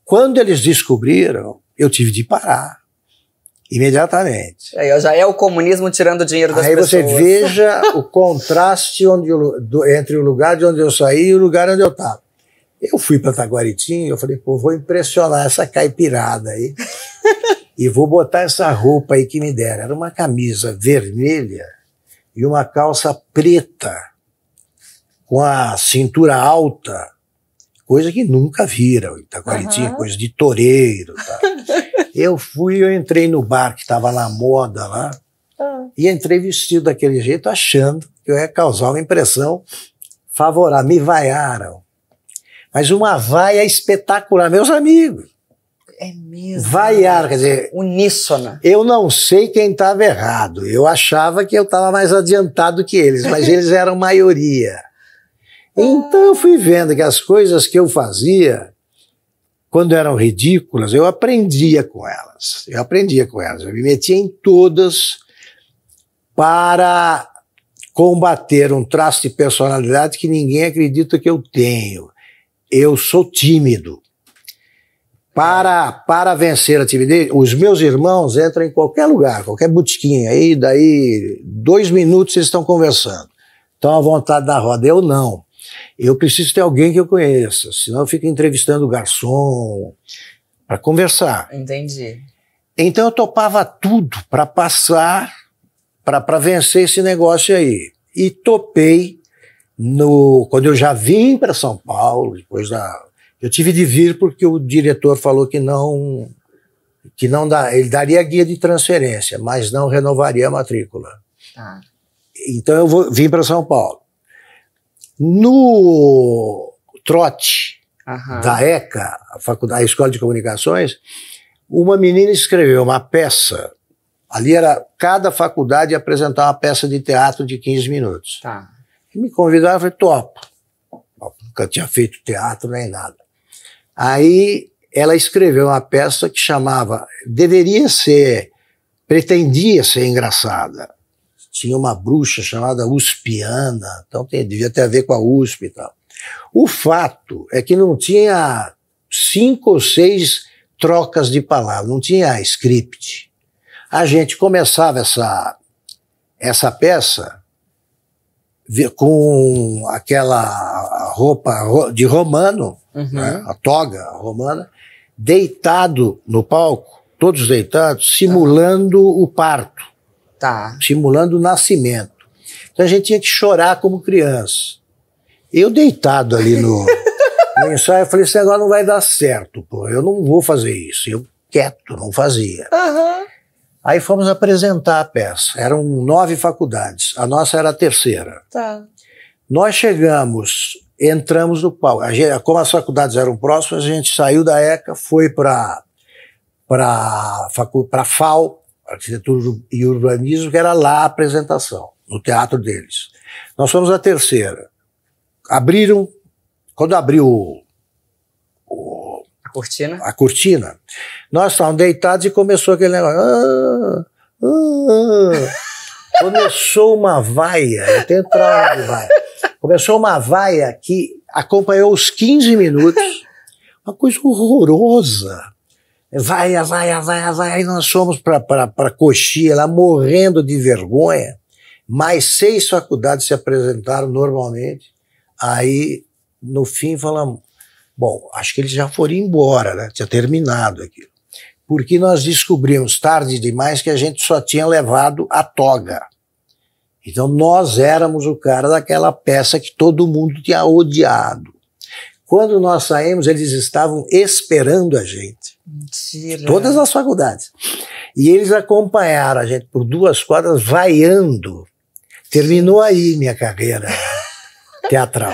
Quando eles descobriram, eu tive de parar. Imediatamente. Aí já é o comunismo tirando dinheiro das aí pessoas. Aí você veja o contraste onde eu, do, entre o lugar de onde eu saí e o lugar onde eu estava. Eu fui para Taguaritinho, eu falei, pô, vou impressionar essa caipirada aí e vou botar essa roupa aí que me deram. Era uma camisa vermelha e uma calça preta, com a cintura alta, coisa que nunca viram. Itaquaritinha, então, uhum. Tinha coisa de toureiro. Tá? eu fui, eu entrei no bar que estava na moda lá, uhum. e entrei vestido daquele jeito, achando que eu ia causar uma impressão favorável. Me vaiaram. Mas uma vaia espetacular, meus amigos. É mesmo. Vaiar, quer dizer. Uníssona. Eu não sei quem estava errado. Eu achava que eu estava mais adiantado que eles, mas eles eram maioria. Então eu fui vendo que as coisas que eu fazia, quando eram ridículas, eu aprendia com elas. Eu aprendia com elas. Eu me metia em todas para combater um traço de personalidade que ninguém acredita que eu tenho. Eu sou tímido para, para vencer a timidez, os meus irmãos entram em qualquer lugar, qualquer botiquinha aí, daí dois minutos eles estão conversando. Então a vontade da roda, eu não. Eu preciso ter alguém que eu conheça, senão eu fico entrevistando o garçom para conversar. Entendi. Então eu topava tudo para passar, para vencer esse negócio aí. E topei no quando eu já vim para São Paulo, depois da eu tive de vir porque o diretor falou que não que não dá, ele daria guia de transferência, mas não renovaria a matrícula. Ah. Então eu vou, vim para São Paulo. No trote Aham. da ECA, a, faculdade, a Escola de Comunicações, uma menina escreveu uma peça. Ali era cada faculdade apresentar uma peça de teatro de 15 minutos. Tá. E me convidaram, eu falei, topo. nunca tinha feito teatro nem nada. Aí ela escreveu uma peça que chamava, deveria ser, pretendia ser engraçada. Tinha uma bruxa chamada Uspiana, então tem, devia ter a ver com a USP e tal. O fato é que não tinha cinco ou seis trocas de palavras, não tinha script. A gente começava essa, essa peça com aquela roupa de romano, né? uhum. né, a toga romana, deitado no palco, todos deitados, simulando o parto, tá. simulando o nascimento. Então a gente tinha que chorar como criança. Eu deitado ali no, no ensaio, eu falei, esse negócio não vai dar certo, pô, eu não vou fazer isso. Eu quieto, não fazia. Uhum. Aí fomos apresentar a peça. Eram nove faculdades, a nossa era a terceira. Tá. Nós chegamos entramos no palco. A gente, como as faculdades eram próximas, a gente saiu da ECA, foi para para para FAO, Arquitetura e Urbanismo, que era lá a apresentação, no teatro deles. Nós fomos a terceira. Abriram, quando abriu o, o, a cortina, a cortina nós estávamos deitados e começou aquele negócio. Ah, ah, ah. Começou uma vaia, eu tentava de vaia. Começou uma vaia que acompanhou os 15 minutos, uma coisa horrorosa. Vai, vai, vai, vai! Aí nós fomos para Coxia, lá morrendo de vergonha. Mais seis faculdades se apresentaram normalmente. Aí, no fim, falamos: bom, acho que eles já foram embora, né? Tinha terminado aquilo. Porque nós descobrimos tarde demais que a gente só tinha levado a toga. Então nós éramos o cara daquela peça que todo mundo tinha odiado. Quando nós saímos, eles estavam esperando a gente. Mentira. Todas as faculdades. E eles acompanharam a gente por duas quadras, vaiando. Terminou aí minha carreira teatral.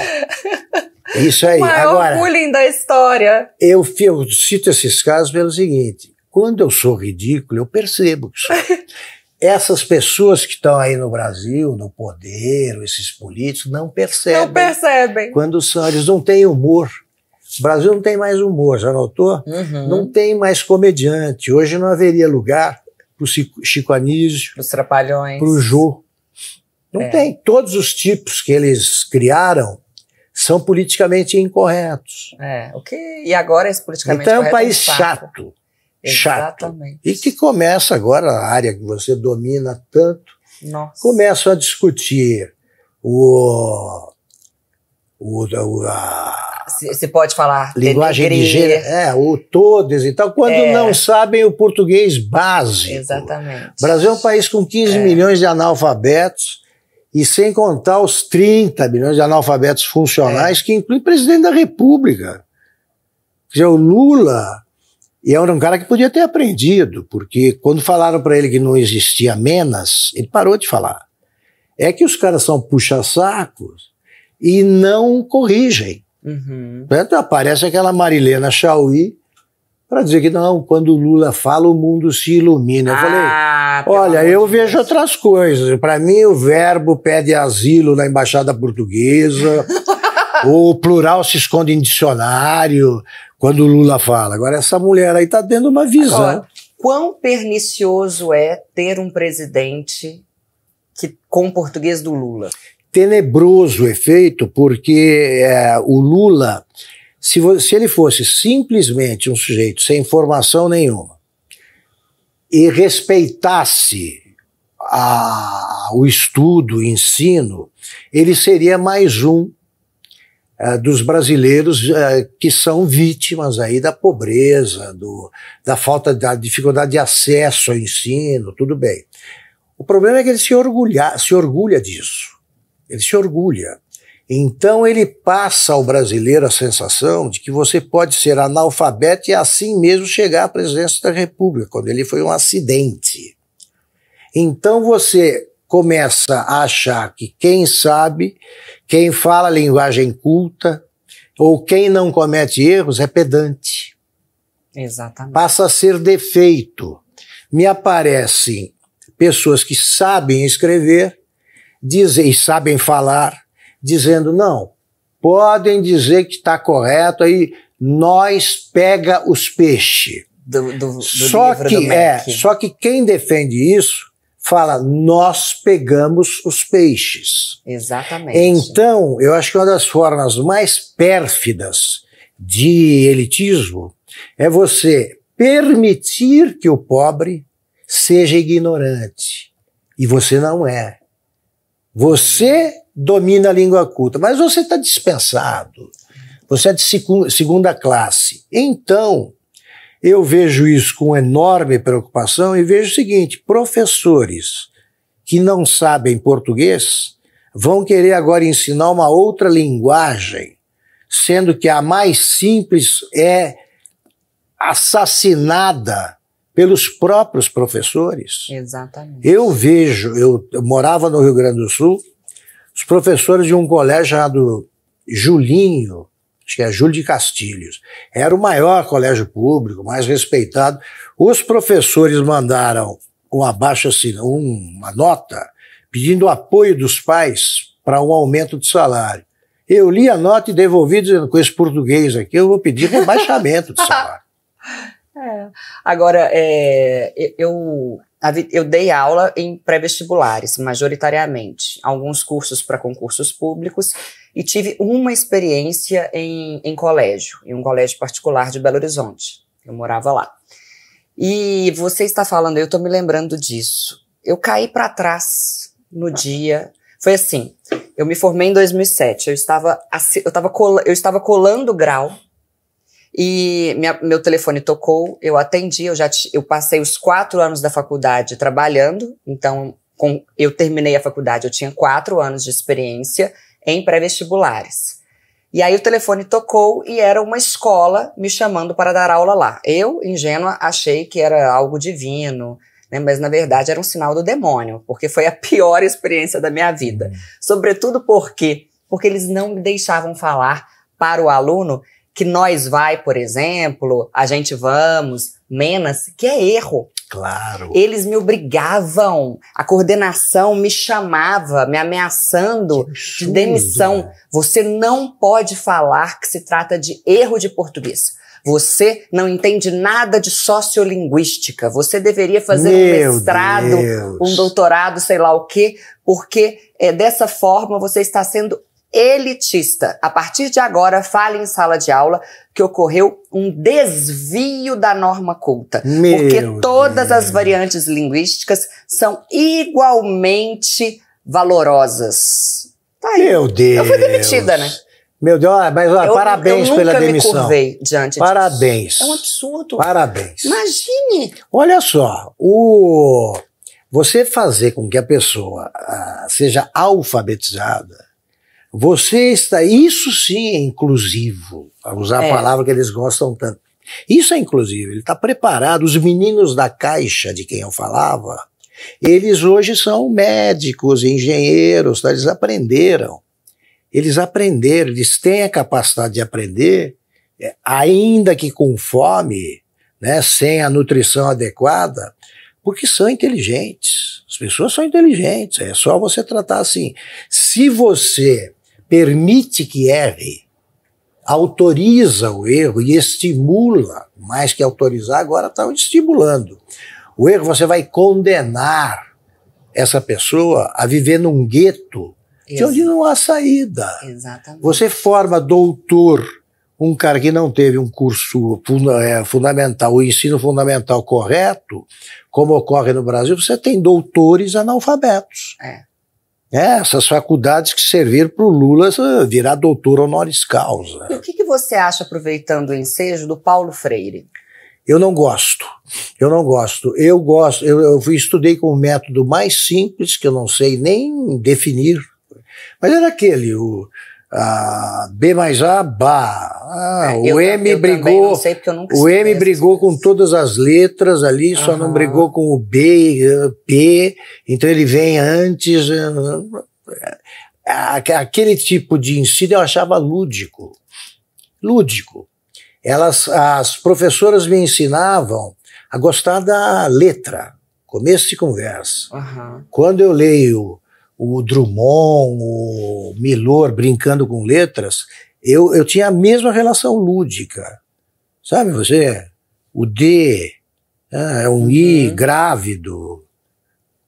Isso aí. O maior bullying da história. Eu, eu cito esses casos pelo seguinte: quando eu sou ridículo, eu percebo que sou. essas pessoas que estão aí no Brasil, no poder, esses políticos, não percebem. Não percebem. Quando são, eles não têm humor. O Brasil não tem mais humor, já notou? Uhum. Não tem mais comediante. Hoje não haveria lugar para o Chico Anísio, para os Trapalhões, para o Jô. Não é. tem. Todos os tipos que eles criaram são politicamente incorretos. É, o okay. que? E agora esse politicamente então, é correto é um país é um chato chato. Exatamente. E que começa agora, a área que você domina tanto, Nossa. começam a discutir o. o, a, você pode falar linguagem de gênero, é, o todes e tal, quando é. não sabem o português básico. Exatamente. Brasil é um país com 15 é. milhões de analfabetos e sem contar os 30 milhões de analfabetos funcionais é. que inclui o presidente da República. Quer dizer, o Lula e era um cara que podia ter aprendido, porque quando falaram para ele que não existia menas, ele parou de falar. É que os caras são puxa-sacos e não corrigem. Uhum. Né? Então, aparece aquela Marilena Chauí para dizer que não, quando o Lula fala, o mundo se ilumina. Eu ah, falei, olha, eu vejo Deus. outras coisas. Para mim, o verbo pede asilo na embaixada portuguesa. o plural se esconde em dicionário quando o Lula fala. Agora, essa mulher aí está dando uma visão. Agora, quão pernicioso é ter um presidente que, com o português do Lula? Tenebroso efeito, porque é, o Lula, se, se ele fosse simplesmente um sujeito sem informação nenhuma e respeitasse a, o estudo, o ensino, ele seria mais um é, dos brasileiros é, que são vítimas aí da pobreza, do, da falta da dificuldade de acesso ao ensino, tudo bem. O problema é que ele se orgulha, se orgulha disso. Ele se orgulha. Então ele passa ao brasileiro a sensação de que você pode ser analfabeto e assim mesmo chegar à presidência da República, quando ele foi um acidente. Então você começa a achar que quem sabe, quem fala linguagem culta ou quem não comete erros é pedante. Exatamente. Passa a ser defeito. Me aparecem pessoas que sabem escrever dizem, e sabem falar, dizendo: não, podem dizer que está correto, aí nós pega os peixes. Do, do, do só que é, só que quem defende isso fala: nós pegamos os peixes. Exatamente. Então, eu acho que uma das formas mais pérfidas de elitismo é você permitir que o pobre seja ignorante. E você não é. Você domina a língua culta, mas você está dispensado. Você é de segunda classe. Então, eu vejo isso com enorme preocupação e vejo o seguinte: professores que não sabem português vão querer agora ensinar uma outra linguagem, sendo que a mais simples é assassinada pelos próprios professores. Exatamente. Eu vejo, eu, eu morava no Rio Grande do Sul, os professores de um colégio chamado Julinho, acho que é Júlio de Castilhos. Era o maior colégio público, mais respeitado. Os professores mandaram um abaixo assim, uma nota pedindo apoio dos pais para um aumento de salário. Eu li a nota e devolvi dizendo com esse português aqui, eu vou pedir rebaixamento de salário. É. Agora, é, eu eu dei aula em pré-vestibulares, majoritariamente, alguns cursos para concursos públicos, e tive uma experiência em, em colégio, em um colégio particular de Belo Horizonte. Eu morava lá. E você está falando, eu estou me lembrando disso. Eu caí para trás no dia. Foi assim, eu me formei em 2007, eu estava, eu estava, eu estava colando grau e minha, meu telefone tocou, eu atendi, eu já eu passei os quatro anos da faculdade trabalhando, então com, eu terminei a faculdade, eu tinha quatro anos de experiência em pré-vestibulares. E aí o telefone tocou e era uma escola me chamando para dar aula lá. Eu, ingênua, achei que era algo divino, né? mas na verdade era um sinal do demônio, porque foi a pior experiência da minha vida. Uhum. Sobretudo porque, porque eles não me deixavam falar para o aluno que nós vai, por exemplo, a gente vamos, menas, que é erro. Claro. Eles me obrigavam, a coordenação me chamava, me ameaçando de demissão. Né? Você não pode falar que se trata de erro de português. Você não entende nada de sociolinguística. Você deveria fazer Meu um mestrado, Deus. um doutorado, sei lá o quê, porque é, dessa forma você está sendo elitista. A partir de agora, fale em sala de aula que ocorreu um desvio da norma culta. Meu porque todas Deus. as variantes linguísticas são igualmente valorosas. Tá Meu Deus. Eu fui demitida, né? Meu Deus, ah, mas olha, eu, parabéns eu pela demissão. Eu me curvei diante parabéns. disso. Parabéns. É um absurdo. Parabéns. Imagine. Olha só, o você fazer com que a pessoa ah, seja alfabetizada você está. Isso sim é inclusivo, a usar é. a palavra que eles gostam tanto. Isso é inclusivo, ele está preparado. Os meninos da caixa de quem eu falava, eles hoje são médicos, engenheiros, tá? eles aprenderam. Eles aprenderam, eles têm a capacidade de aprender, é, ainda que com fome, né, sem a nutrição adequada, porque são inteligentes. As pessoas são inteligentes, é só você tratar assim. Se você permite que erre, autoriza o erro e estimula, mais que autorizar, agora está estimulando. O erro você vai condenar essa pessoa a viver num gueto de onde não há saída. Exatamente. Você forma doutor, um cara que não teve um curso é, fundamental, o ensino fundamental correto, como ocorre no Brasil, você tem doutores analfabetos. É. É, essas faculdades que serviram para o Lula virar doutor honoris causa. E o que, que você acha, aproveitando o ensejo, do Paulo Freire? Eu não gosto. Eu não gosto. Eu gosto. Eu, eu estudei com o um método mais simples, que eu não sei nem definir, mas era aquele, o, ah, B mais A, Bah. Ah, é, o eu, M eu brigou. Sei, o M brigou com todas as letras ali, uhum. só não brigou com o B, eh, P. Então ele vem antes. Eh, eh, aquele tipo de ensino eu achava lúdico. Lúdico. Elas, as professoras me ensinavam a gostar da letra, começo de conversa. Uhum. Quando eu leio o Drummond, o Milor brincando com letras, eu, eu tinha a mesma relação lúdica. Sabe você? É o D né, é um I uhum. grávido,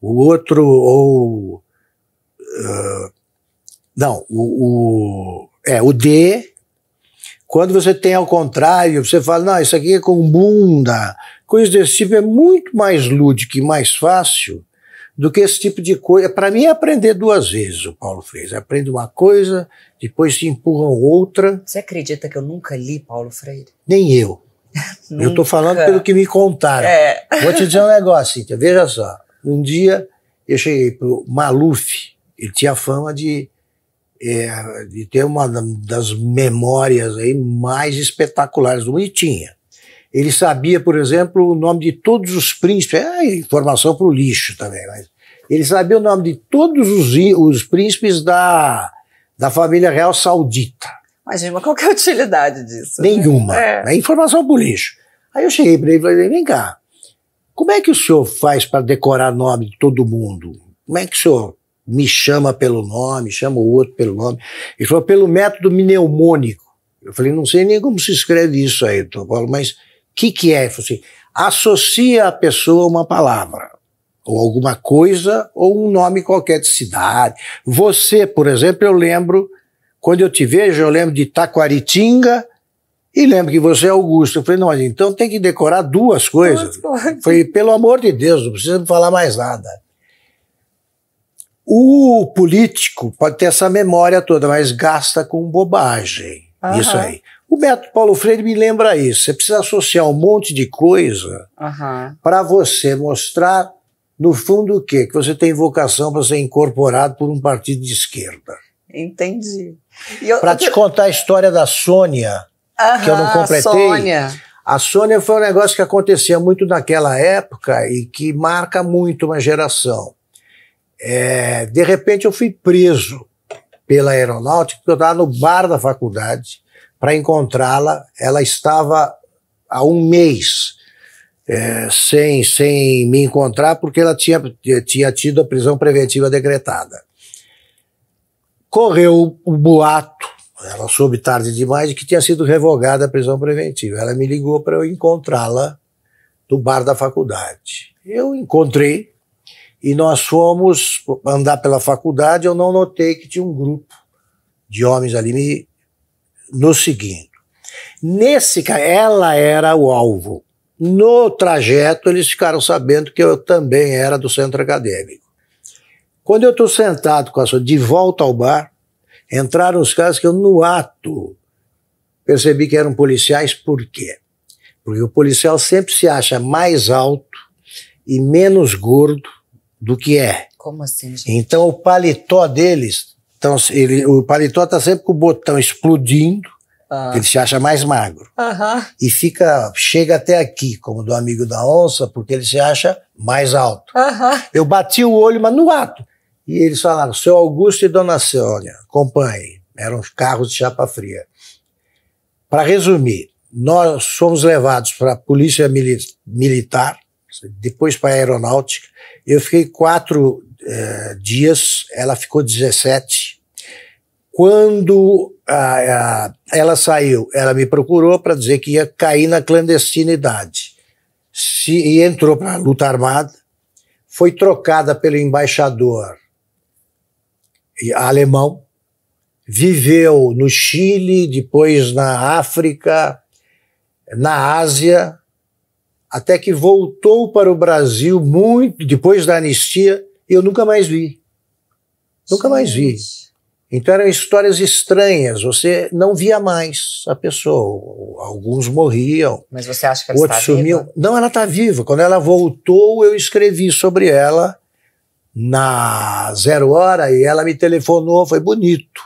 o outro, ou. Uh, não, o, o, é, o D. Quando você tem ao contrário, você fala, não, isso aqui é com bunda. Coisa desse tipo é muito mais lúdico e mais fácil do que esse tipo de coisa. Para mim é aprender duas vezes, o Paulo Freire. Aprende uma coisa, depois se empurram outra. Você acredita que eu nunca li Paulo Freire? Nem eu. eu estou falando pelo que me contaram. É. Vou te dizer um negócio, Cíntia. Veja só. Um dia eu cheguei pro Maluf. Ele tinha fama de, é, de ter uma das memórias aí mais espetaculares do mundo. E tinha. Ele sabia, por exemplo, o nome de todos os príncipes. É informação para o lixo também, mas ele sabia o nome de todos os, os príncipes da, da família real saudita. Imagina, mas qual que é a utilidade disso? Né? Nenhuma. É, é informação para o lixo. Aí eu cheguei para ele e falei, vem cá, como é que o senhor faz para decorar o nome de todo mundo? Como é que o senhor me chama pelo nome, chama o outro pelo nome? Ele falou, pelo método mnemônico. Eu falei, não sei nem como se escreve isso aí, doutor Paulo, mas que, que é? Assim, associa a pessoa a uma palavra, ou alguma coisa, ou um nome qualquer de cidade. Você, por exemplo, eu lembro, quando eu te vejo, eu lembro de Taquaritinga e lembro que você é Augusto. Eu falei, não, então tem que decorar duas coisas. Foi falei, pelo amor de Deus, não precisa falar mais nada. O político pode ter essa memória toda, mas gasta com bobagem. Uhum. Isso aí. O Beto Paulo Freire me lembra isso. Você precisa associar um monte de coisa uhum. para você mostrar, no fundo, o quê? Que você tem vocação para ser incorporado por um partido de esquerda. Entendi. Para te contar a história da Sônia, uhum, que eu não completei. Sônia. A Sônia foi um negócio que acontecia muito naquela época e que marca muito uma geração. É, de repente eu fui preso pela aeronáutica, porque eu estava no bar da faculdade para encontrá-la. Ela estava há um mês é, sem, sem me encontrar, porque ela tinha, tinha tido a prisão preventiva decretada. Correu o boato, ela soube tarde demais, de que tinha sido revogada a prisão preventiva. Ela me ligou para eu encontrá-la no bar da faculdade. Eu encontrei e nós fomos andar pela faculdade. Eu não notei que tinha um grupo de homens ali me no seguinte: nesse ela era o alvo. No trajeto, eles ficaram sabendo que eu também era do centro acadêmico. Quando eu estou sentado com a sua, de volta ao bar, entraram os caras que eu, no ato, percebi que eram policiais, por quê? Porque o policial sempre se acha mais alto e menos gordo do que é. Como assim? Gente? Então o paletó deles então, ele, o paletó está sempre com o botão explodindo, ah. ele se acha mais magro. Aham. E fica, chega até aqui, como do amigo da onça, porque ele se acha mais alto. Aham. Eu bati o olho, mas no ato. E eles falaram, seu Augusto e Dona Sônia, acompanhem. Eram carros de chapa fria. Para resumir, nós fomos levados para a polícia mili militar, depois para a aeronáutica. Eu fiquei quatro eh, dias, ela ficou 17. Quando a, a, ela saiu, ela me procurou para dizer que ia cair na clandestinidade. Se, e entrou para a luta armada, foi trocada pelo embaixador alemão, viveu no Chile, depois na África, na Ásia, até que voltou para o Brasil muito depois da anistia, eu nunca mais vi. Nunca mais vi. Então eram histórias estranhas, você não via mais a pessoa. Alguns morriam. Mas você acha que ela outros está sumiam. Viva? Não, ela está viva. Quando ela voltou, eu escrevi sobre ela na Zero Hora e ela me telefonou, foi bonito.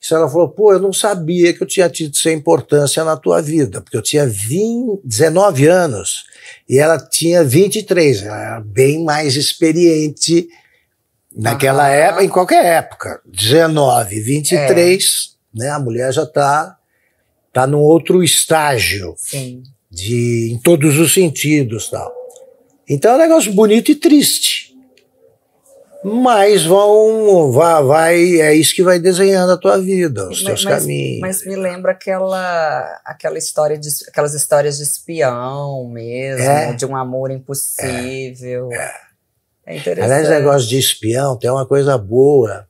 Isso ela falou: pô, eu não sabia que eu tinha tido essa importância na tua vida, porque eu tinha 20, 19 anos e ela tinha 23, ela era bem mais experiente Naquela ah, época, em qualquer época, 19, 23, é. né, a mulher já está tá num outro estágio. Sim. De, em todos os sentidos tal. Então é um negócio bonito e triste. Mas vão, vai, vai é isso que vai desenhando a tua vida, os mas, teus mas, caminhos. Mas me lembra aquela, aquela história de, aquelas histórias de espião mesmo, é. de um amor impossível. É. É. É interessante. Aliás, negócio de espião tem uma coisa boa,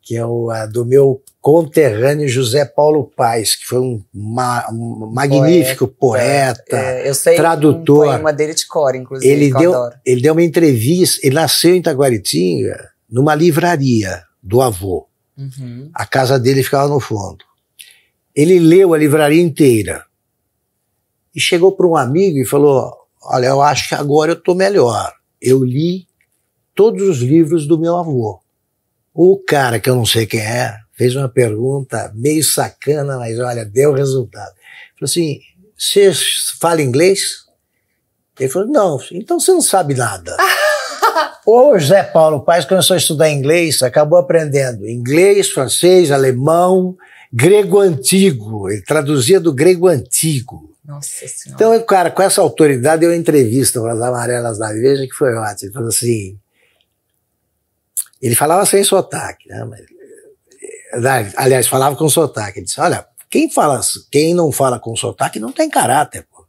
que é o, a do meu conterrâneo José Paulo Paes, que foi um, ma, um magnífico poeta, poeta é, eu sei tradutor. Um poema dele de cor, inclusive. Ele deu, ele deu uma entrevista, ele nasceu em Itaguaritinga, numa livraria do avô. Uhum. A casa dele ficava no fundo. Ele leu a livraria inteira e chegou para um amigo e falou: Olha, eu acho que agora eu estou melhor eu li todos os livros do meu avô. O cara, que eu não sei quem é fez uma pergunta meio sacana, mas olha, deu resultado. Falou assim: você fala inglês? Ele falou: não, então você não sabe nada. o José Paulo Paes começou a estudar inglês, acabou aprendendo inglês, francês, alemão, grego antigo. Ele traduzia do grego antigo. Nossa Senhora. Então, cara, com essa autoridade, eu entrevisto para as amarelas da veja que foi ótimo. Ele então, falou assim. Ele falava sem sotaque, né? Eh, aliás, falava com sotaque. Ele disse: Olha, quem, fala, quem não fala com sotaque não tem caráter, pô.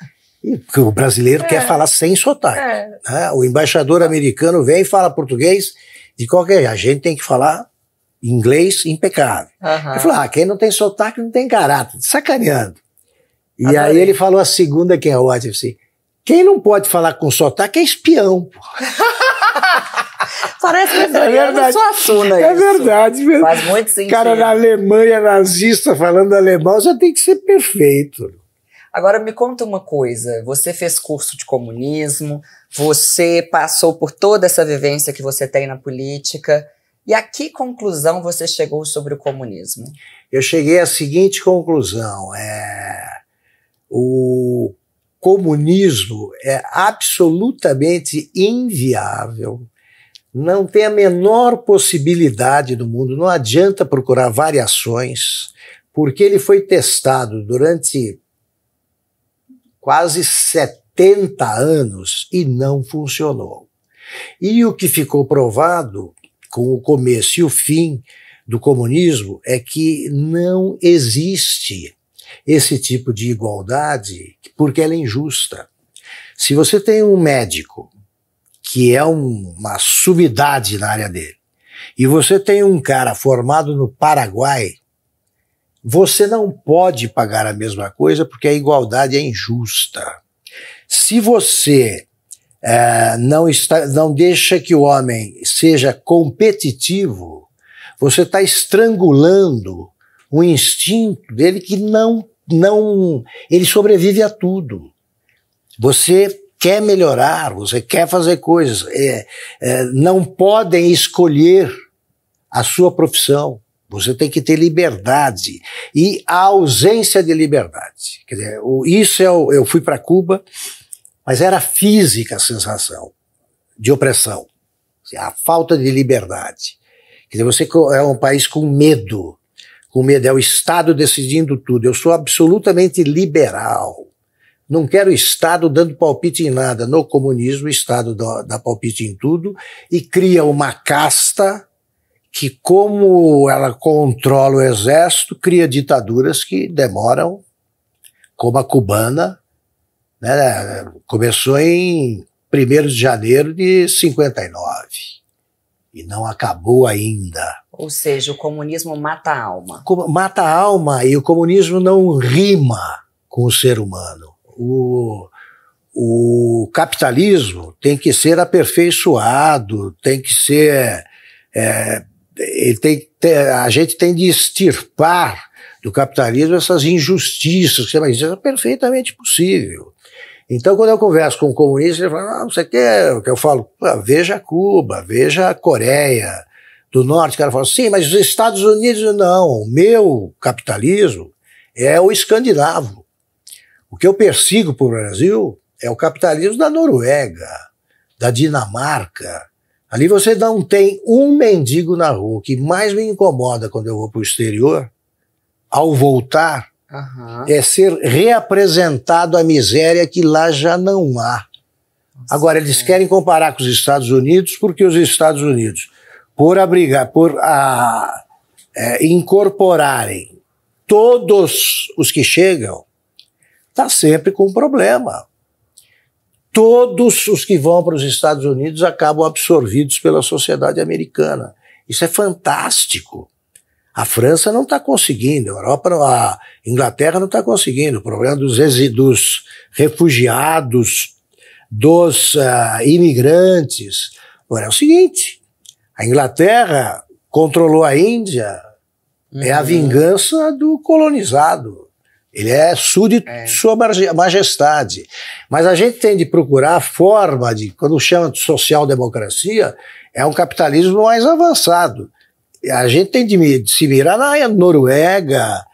o brasileiro é. quer falar sem sotaque. É. Né? O embaixador americano vem e fala português de qualquer A gente tem que falar inglês impecável. Uhum. Ele falou: ah, quem não tem sotaque não tem caráter. Sacaneando. E Adorei. aí ele falou a segunda que é ótima, assim, quem não pode falar com sotaque é espião, pô. Parece que é verdade. Só verdade. É, é isso. verdade. Faz muito sentido. Cara, na Alemanha nazista falando alemão já tem que ser perfeito. Agora me conta uma coisa. Você fez curso de comunismo, você passou por toda essa vivência que você tem na política. E a que conclusão você chegou sobre o comunismo? Eu cheguei à seguinte conclusão: é o comunismo é absolutamente inviável. Não tem a menor possibilidade do mundo, não adianta procurar variações, porque ele foi testado durante quase 70 anos e não funcionou. E o que ficou provado com o começo e o fim do comunismo é que não existe esse tipo de igualdade porque ela é injusta. Se você tem um médico que é um, uma subidade na área dele, e você tem um cara formado no Paraguai, você não pode pagar a mesma coisa porque a igualdade é injusta. Se você é, não, está, não deixa que o homem seja competitivo, você está estrangulando o instinto dele que não não. Ele sobrevive a tudo. Você quer melhorar, você quer fazer coisas, é, é, não podem escolher a sua profissão. Você tem que ter liberdade e a ausência de liberdade. Quer dizer, isso é o, eu fui para Cuba, mas era física a sensação de opressão, a falta de liberdade. Quer dizer, você é um país com medo o medo é o Estado decidindo tudo. Eu sou absolutamente liberal. Não quero o Estado dando palpite em nada. No comunismo, o Estado dá, dá palpite em tudo e cria uma casta que, como ela controla o exército, cria ditaduras que demoram, como a cubana. Né? Começou em 1 de janeiro de 59 e não acabou ainda. Ou seja, o comunismo mata a alma. Mata a alma e o comunismo não rima com o ser humano. O, o capitalismo tem que ser aperfeiçoado, tem que ser. É, ele tem, a gente tem de extirpar do capitalismo essas injustiças, mas você é perfeitamente possível. Então, quando eu converso com um comunista, ele fala, ah, não sei o que, é o que eu falo, ah, veja Cuba, veja a Coreia, do Norte, o cara fala assim, mas os Estados Unidos não, o meu capitalismo é o escandinavo. O que eu persigo para o Brasil é o capitalismo da Noruega, da Dinamarca. Ali você não tem um mendigo na rua. O que mais me incomoda quando eu vou para o exterior, ao voltar, uhum. é ser reapresentado a miséria que lá já não há. Agora, eles é. querem comparar com os Estados Unidos, porque os Estados Unidos por abrigar, por a, ah, é, incorporarem todos os que chegam, está sempre com um problema. Todos os que vão para os Estados Unidos acabam absorvidos pela sociedade americana. Isso é fantástico. A França não está conseguindo, a Europa, a Inglaterra não está conseguindo. O problema dos refugiados, dos uh, imigrantes. Agora é o seguinte: a Inglaterra controlou a Índia, uhum. é a uhum. vingança do colonizado. Ele é súdito é. de sua majestade. Mas a gente tem de procurar a forma de, quando chama de social-democracia, é um capitalismo mais avançado. A gente tem de, de se virar na Noruega,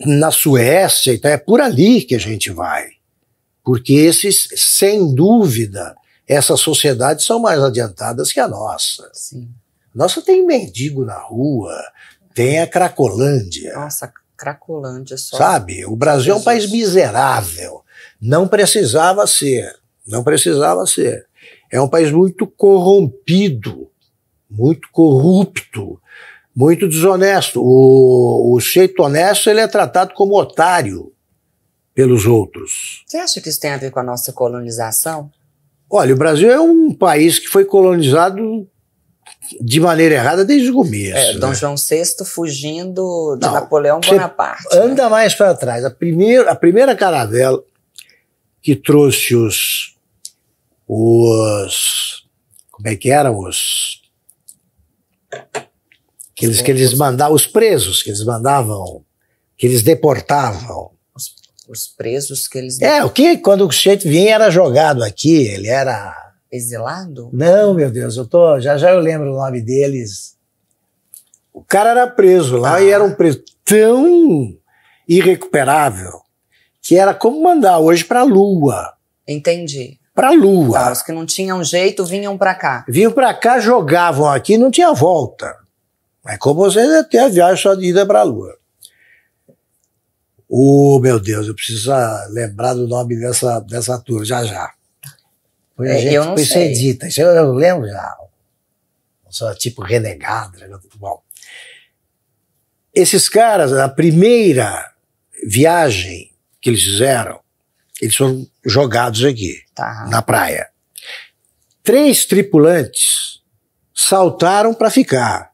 na Suécia, então é por ali que a gente vai. Porque esses, sem dúvida, essas sociedades são mais adiantadas que a nossa. Sim. Nossa, tem mendigo na rua, tem a Cracolândia. Nossa, Cracolândia só. Sabe? O Brasil Jesus. é um país miserável. Não precisava ser. Não precisava ser. É um país muito corrompido, muito corrupto, muito desonesto. O, o jeito honesto ele é tratado como otário pelos outros. Você acha que isso tem a ver com a nossa colonização? Olha, o Brasil é um país que foi colonizado de maneira errada desde o começo. É, né? Dom João VI fugindo de Não, Napoleão Bonaparte. Né? Anda né? mais para trás. A primeira, a primeira caravela que trouxe os, os. Como é que eram os. aqueles que eles mandavam, os presos que eles mandavam, que eles deportavam. Os, os presos que eles. É, o que quando o sujeito vinha era jogado aqui, ele era exilado? Não, meu Deus, eu tô. Já já eu lembro o nome deles. O cara era preso lá ah. e era um ah. preso tão irrecuperável que era como mandar hoje para a Lua. Entendi. Para a Lua. Ah, os que não tinham jeito vinham para cá. Vinham para cá, jogavam aqui, não tinha volta. É como vocês até a viagem só de ida para a Lua. Oh, meu Deus, eu preciso lembrar do nome dessa, dessa turma, já já. Hoje a é, gente foi sei. edita. Eu, eu lembro já. Eu sou tipo renegado. Bom, esses caras, na primeira viagem que eles fizeram, eles foram jogados aqui, tá. na praia. Três tripulantes saltaram para ficar.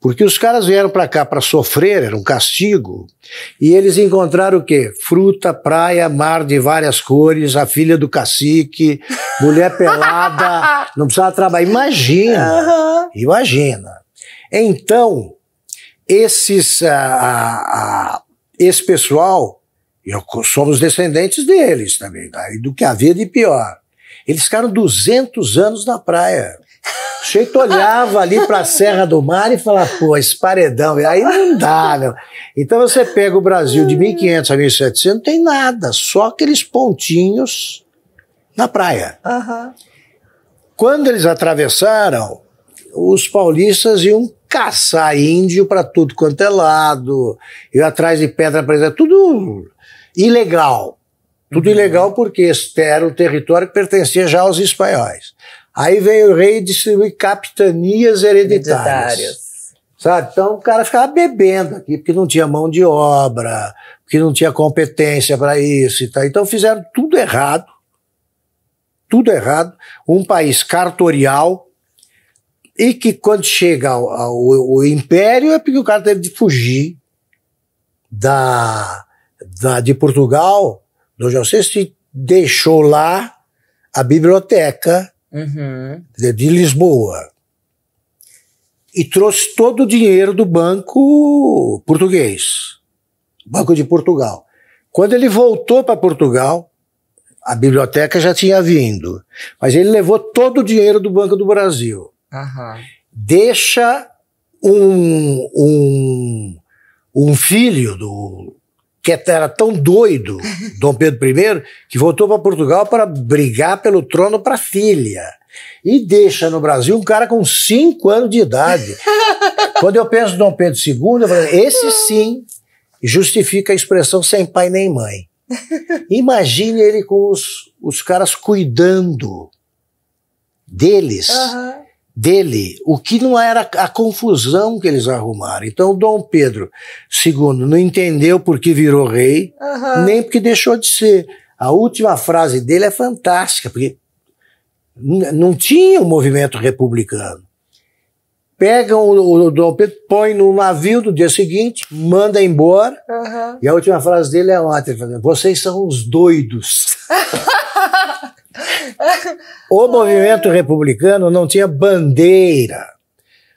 Porque os caras vieram para cá para sofrer, era um castigo, e eles encontraram o quê? Fruta, praia, mar de várias cores, a filha do cacique, mulher pelada, não precisava trabalhar. Imagina! Uhum. Imagina! Então, esses, ah, ah, ah esse pessoal, eu, somos descendentes deles também, tá? e do que havia de pior. Eles ficaram 200 anos na praia. O jeito olhava ali para a Serra do Mar e falava, pô, esse paredão, aí não dá, meu. Então você pega o Brasil de 1500 a 1700, não tem nada, só aqueles pontinhos na praia. Uhum. Quando eles atravessaram, os paulistas iam caçar índio para tudo quanto é lado, iam atrás de pedra, pra... É tudo ilegal. Tudo uhum. ilegal porque este era o território que pertencia já aos espanhóis. Aí veio o rei distribuir capitanias hereditárias. hereditárias. Sabe? Então o cara ficava bebendo aqui, porque não tinha mão de obra, porque não tinha competência para isso e tal. Então fizeram tudo errado. Tudo errado. Um país cartorial, e que quando chega ao, ao, ao, Império é porque o cara teve de fugir da, da de Portugal. Dom João VI deixou lá a biblioteca uhum. de Lisboa. E trouxe todo o dinheiro do banco português, Banco de Portugal. Quando ele voltou para Portugal, a biblioteca já tinha vindo, mas ele levou todo o dinheiro do Banco do Brasil. Uhum. Deixa um, um, um filho do, que era tão doido, Dom Pedro I, que voltou para Portugal para brigar pelo trono para a filha. E deixa no Brasil um cara com cinco anos de idade. Quando eu penso em Dom Pedro II, eu falo, esse sim justifica a expressão sem pai nem mãe. Imagine ele com os, os caras cuidando deles. Uhum dele, o que não era a confusão que eles arrumaram. Então, Dom Pedro II não entendeu por que virou rei, uhum. nem porque deixou de ser. A última frase dele é fantástica, porque não tinha o um movimento republicano. Pegam o, o Dom Pedro, põe no navio do dia seguinte, manda embora, uhum. e a última frase dele é ótima vocês são os doidos. o movimento republicano não tinha bandeira.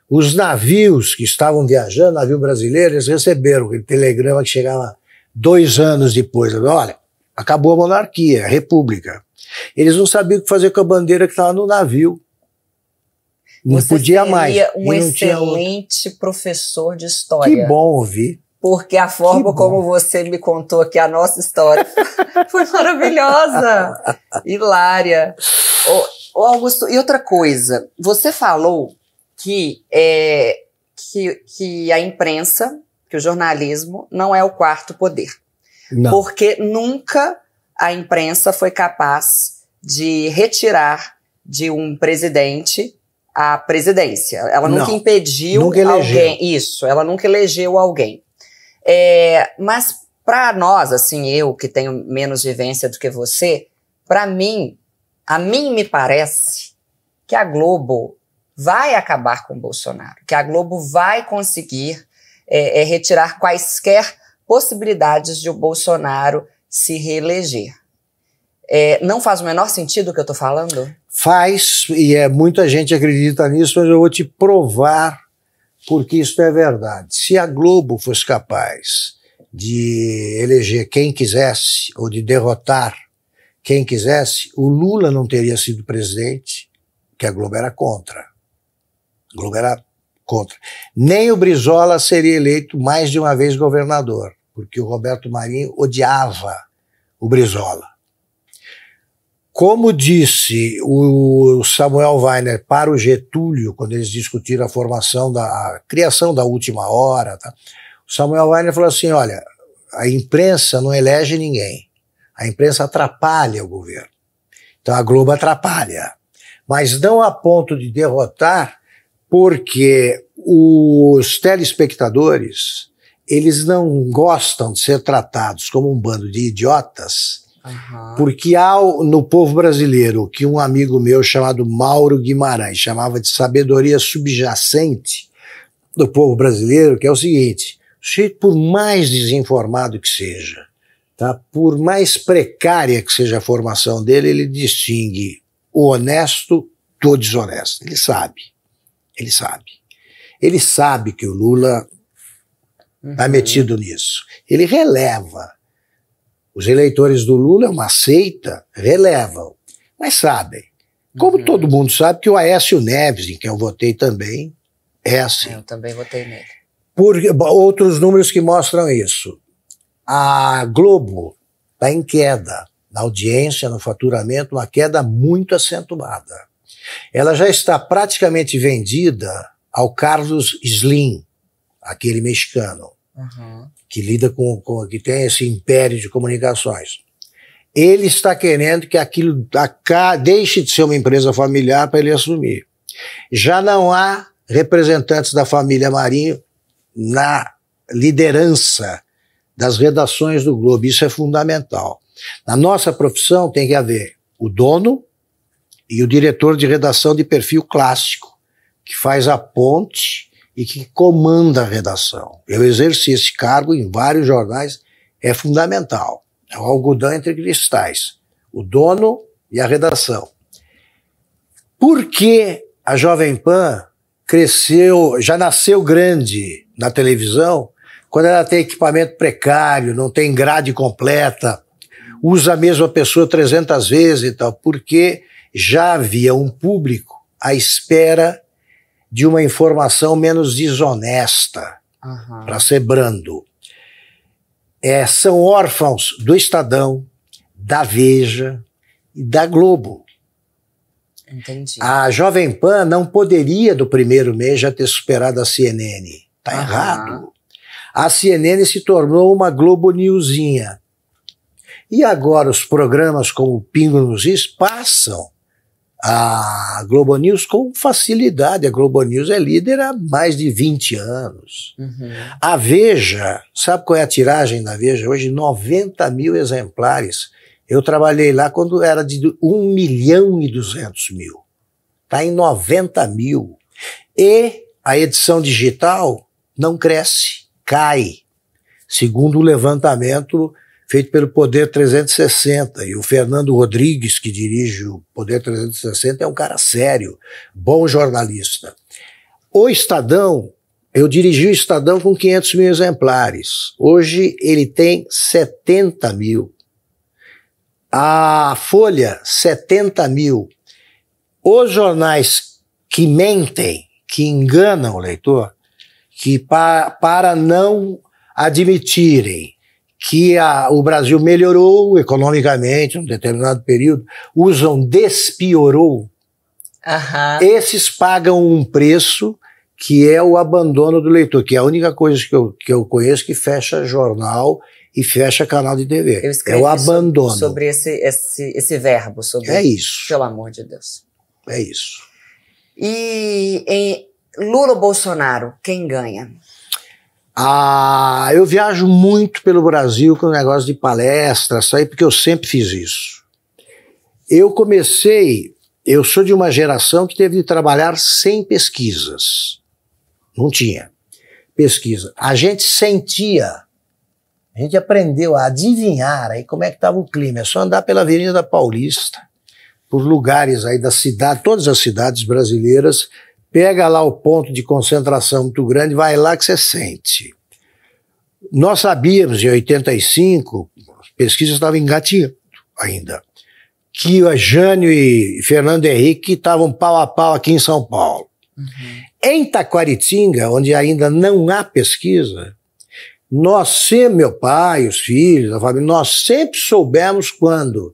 Os navios que estavam viajando, navio brasileiro, eles receberam aquele telegrama que chegava dois anos depois. Olha, acabou a monarquia, a república. Eles não sabiam o que fazer com a bandeira que estava no navio. Não Você podia mais. um excelente professor de história. Que bom ouvir porque a forma como você me contou aqui a nossa história foi maravilhosa, hilária. Ô, ô, Augusto, e outra coisa, você falou que, é, que, que a imprensa, que o jornalismo não é o quarto poder. Não. Porque nunca a imprensa foi capaz de retirar de um presidente a presidência. Ela nunca não, impediu nunca alguém. Isso, ela nunca elegeu alguém. É, mas para nós, assim, eu que tenho menos vivência do que você, para mim, a mim me parece que a Globo vai acabar com Bolsonaro, que a Globo vai conseguir é, é, retirar quaisquer possibilidades de o Bolsonaro se reeleger. É, não faz o menor sentido o que eu estou falando? Faz, e é, muita gente acredita nisso, mas eu vou te provar porque isso é verdade. Se a Globo fosse capaz de eleger quem quisesse ou de derrotar quem quisesse, o Lula não teria sido presidente, que a Globo era contra. A Globo era contra. Nem o Brizola seria eleito mais de uma vez governador, porque o Roberto Marinho odiava o Brizola. Como disse o Samuel Weiner para o Getúlio, quando eles discutiram a formação da a criação da última hora, tá? o Samuel Weiner falou assim: olha, a imprensa não elege ninguém. A imprensa atrapalha o governo. Então a Globo atrapalha. Mas não a ponto de derrotar, porque os telespectadores eles não gostam de ser tratados como um bando de idiotas Uhum. Porque há no povo brasileiro que um amigo meu chamado Mauro Guimarães chamava de sabedoria subjacente do povo brasileiro, que é o seguinte: o sujeito, por mais desinformado que seja, tá? por mais precária que seja a formação dele, ele distingue o honesto do desonesto. Ele sabe. Ele sabe. Ele sabe que o Lula está uhum. metido nisso. Ele releva os eleitores do Lula é uma seita, relevam, mas sabem. Como uhum. todo mundo sabe que o Aécio Neves, em quem eu votei também, é assim. Eu também votei nele. Por outros números que mostram isso. A Globo está em queda na audiência, no faturamento, uma queda muito acentuada. Ela já está praticamente vendida ao Carlos Slim, aquele mexicano. Uhum que lida com, com que tem esse império de comunicações. Ele está querendo que aquilo deixe de ser uma empresa familiar para ele assumir. Já não há representantes da família Marinho na liderança das redações do Globo. Isso é fundamental. Na nossa profissão tem que haver o dono e o diretor de redação de perfil clássico, que faz a ponte e que comanda a redação. Eu exerci esse cargo em vários jornais, é fundamental. É o algodão entre cristais, o dono e a redação. Por que a Jovem Pan cresceu, já nasceu grande na televisão, quando ela tem equipamento precário, não tem grade completa, usa a mesma pessoa 300 vezes e tal, porque já havia um público à espera de uma informação menos desonesta, uhum. para ser brando. É, são órfãos do Estadão, da Veja e da Globo. Entendi. A Jovem Pan não poderia, do primeiro mês, já ter superado a CNN. Está uhum. errado. A CNN se tornou uma Globo Newsinha. E agora os programas como o Pingo nos Is passam a Globo News com facilidade. A Globo News é líder há mais de 20 anos. Uhum. A Veja, sabe qual é a tiragem da Veja? Hoje, 90 mil exemplares. Eu trabalhei lá quando era de 1 milhão e 200 mil. Está em 90 mil. E a edição digital não cresce, cai. Segundo o levantamento feito pelo Poder 360. E o Fernando Rodrigues, que dirige o Poder 360, é um cara sério, bom jornalista. O Estadão, eu dirigi o Estadão com 500 mil exemplares. Hoje ele tem 70 mil. A Folha, 70 mil. Os jornais que mentem, que enganam o leitor, que pa para não admitirem que a, o Brasil melhorou economicamente em um determinado período, usam despiorou. Uhum. Esses pagam um preço que é o abandono do leitor, que é a única coisa que eu, que eu conheço que fecha jornal e fecha canal de TV. Eu é o abandono. Sobre esse, esse, esse verbo. Sobre, é isso. Pelo amor de Deus. É isso. E em Lula ou Bolsonaro, quem ganha? Ah, eu viajo muito pelo Brasil com o negócio de palestras, sabe? porque eu sempre fiz isso. Eu comecei, eu sou de uma geração que teve de trabalhar sem pesquisas. Não tinha pesquisa. A gente sentia, a gente aprendeu a adivinhar aí como é que estava o clima. É só andar pela Avenida Paulista, por lugares aí da cidade, todas as cidades brasileiras pega lá o ponto de concentração muito grande, vai lá que você sente. Nós sabíamos, em 85, as pesquisas estavam engatinhando ainda, que o Jânio e Fernando Henrique estavam pau a pau aqui em São Paulo. Uhum. Em Taquaritinga, onde ainda não há pesquisa, nós sempre, meu pai, os filhos, a família, nós sempre soubemos quando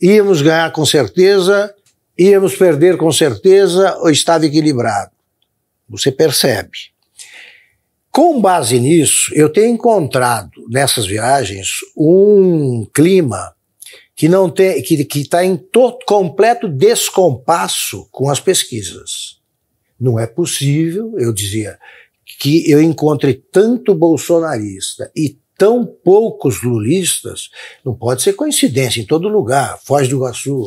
íamos ganhar com certeza íamos perder com certeza ou estava equilibrado. Você percebe. Com base nisso, eu tenho encontrado nessas viagens um clima que não tem, que está em todo, completo descompasso com as pesquisas. Não é possível, eu dizia, que eu encontre tanto bolsonarista e tão poucos lulistas. Não pode ser coincidência em todo lugar. Foz do Iguaçu,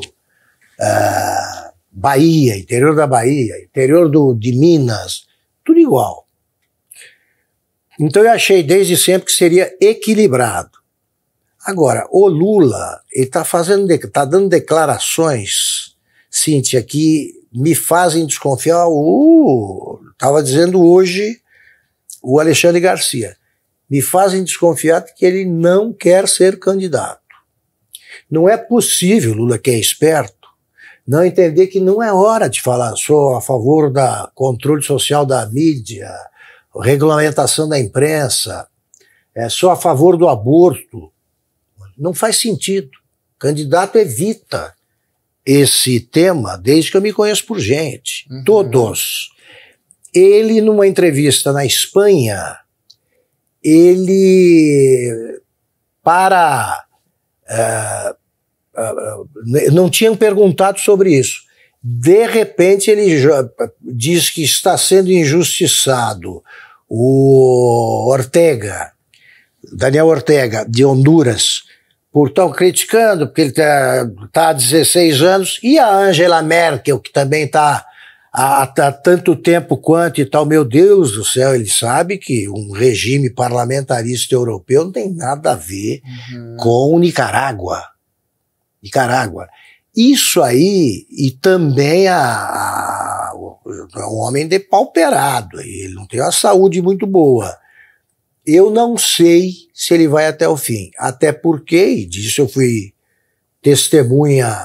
uh, Bahia, interior da Bahia, interior do, de Minas, tudo igual. Então eu achei desde sempre que seria equilibrado. Agora, o Lula, ele está fazendo, está dando declarações, Cíntia, que me fazem desconfiar. Estava uh, dizendo hoje o Alexandre Garcia. Me fazem desconfiar de que ele não quer ser candidato. Não é possível, Lula, que é esperto, não entender que não é hora de falar sou a favor da controle social da mídia, regulamentação da imprensa, é, sou a favor do aborto. Não faz sentido. O candidato evita esse tema desde que eu me conheço por gente. Uhum. Todos. Ele, numa entrevista na Espanha, ele, para. É, ah, ah, não tinham perguntado sobre isso. De repente, ele diz que está sendo injustiçado. O Ortega, Daniel Ortega, de Honduras, por estar criticando, porque ele está tá há 16 anos, e a Angela Merkel, que também está há, há tanto tempo quanto e tal, meu Deus do céu, ele sabe que um regime parlamentarista europeu não tem nada a ver uhum. com Nicarágua. Nicarágua. Isso aí, e também a, a, o, homem depauperado, ele não tem uma saúde muito boa. Eu não sei se ele vai até o fim, até porque, e disso eu fui testemunha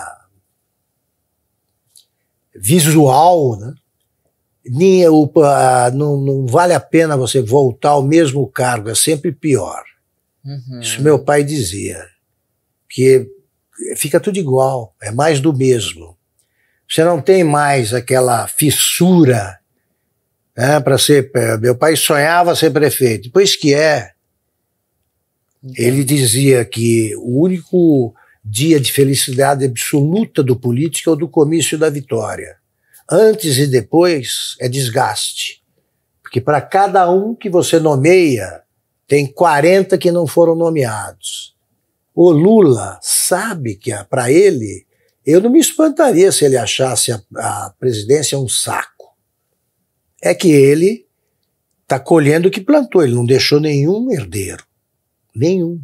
visual, né? Nem, opa, não, não vale a pena você voltar ao mesmo cargo, é sempre pior. Uhum. Isso meu pai dizia, que fica tudo igual, é mais do mesmo. Você não tem mais aquela fissura né, para ser. É, meu pai sonhava ser prefeito, depois que é. Ele dizia que o único dia de felicidade absoluta do político é o do comício da vitória. Antes e depois é desgaste. Porque para cada um que você nomeia, tem 40 que não foram nomeados o Lula sabe que ah, para ele, eu não me espantaria se ele achasse a, a presidência um saco. É que ele está colhendo o que plantou, ele não deixou nenhum herdeiro. Nenhum.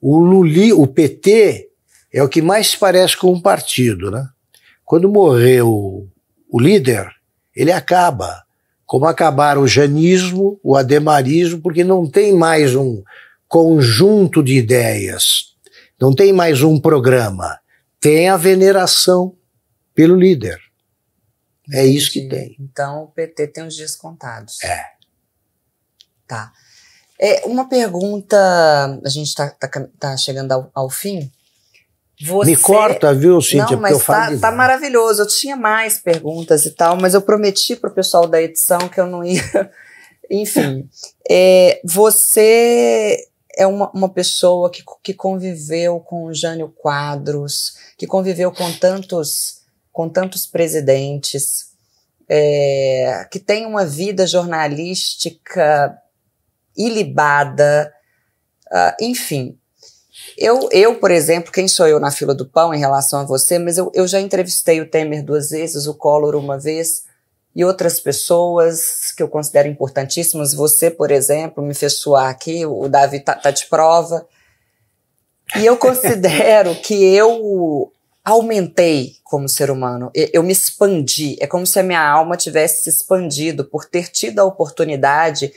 O Luli, o PT é o que mais parece com um partido, né? Quando morreu o líder, ele acaba. Como acabaram o janismo, o ademarismo, porque não tem mais um, conjunto de ideias. Não tem mais um programa. Tem a veneração pelo líder. Entendi. É isso que tem. Então o PT tem os dias contados. É. Tá. É, uma pergunta, a gente está tá, tá chegando ao, ao fim. Você... Me corta, viu, Cíntia? Não, mas eu tá, tá maravilhoso. Eu tinha mais perguntas e tal, mas eu prometi para o pessoal da edição que eu não ia. Enfim, é, você é uma, uma pessoa que, que conviveu com Jânio Quadros, que conviveu com tantos, com tantos presidentes, é, que tem uma vida jornalística ilibada, uh, enfim. Eu, eu, por exemplo, quem sou eu na fila do pão em relação a você, mas eu, eu já entrevistei o Temer duas vezes, o Collor uma vez, e outras pessoas que eu considero importantíssimas. Você, por exemplo, me fez suar aqui, o Davi tá, tá de prova. E eu considero que eu aumentei como ser humano, eu me expandi. É como se a minha alma tivesse se expandido por ter tido a oportunidade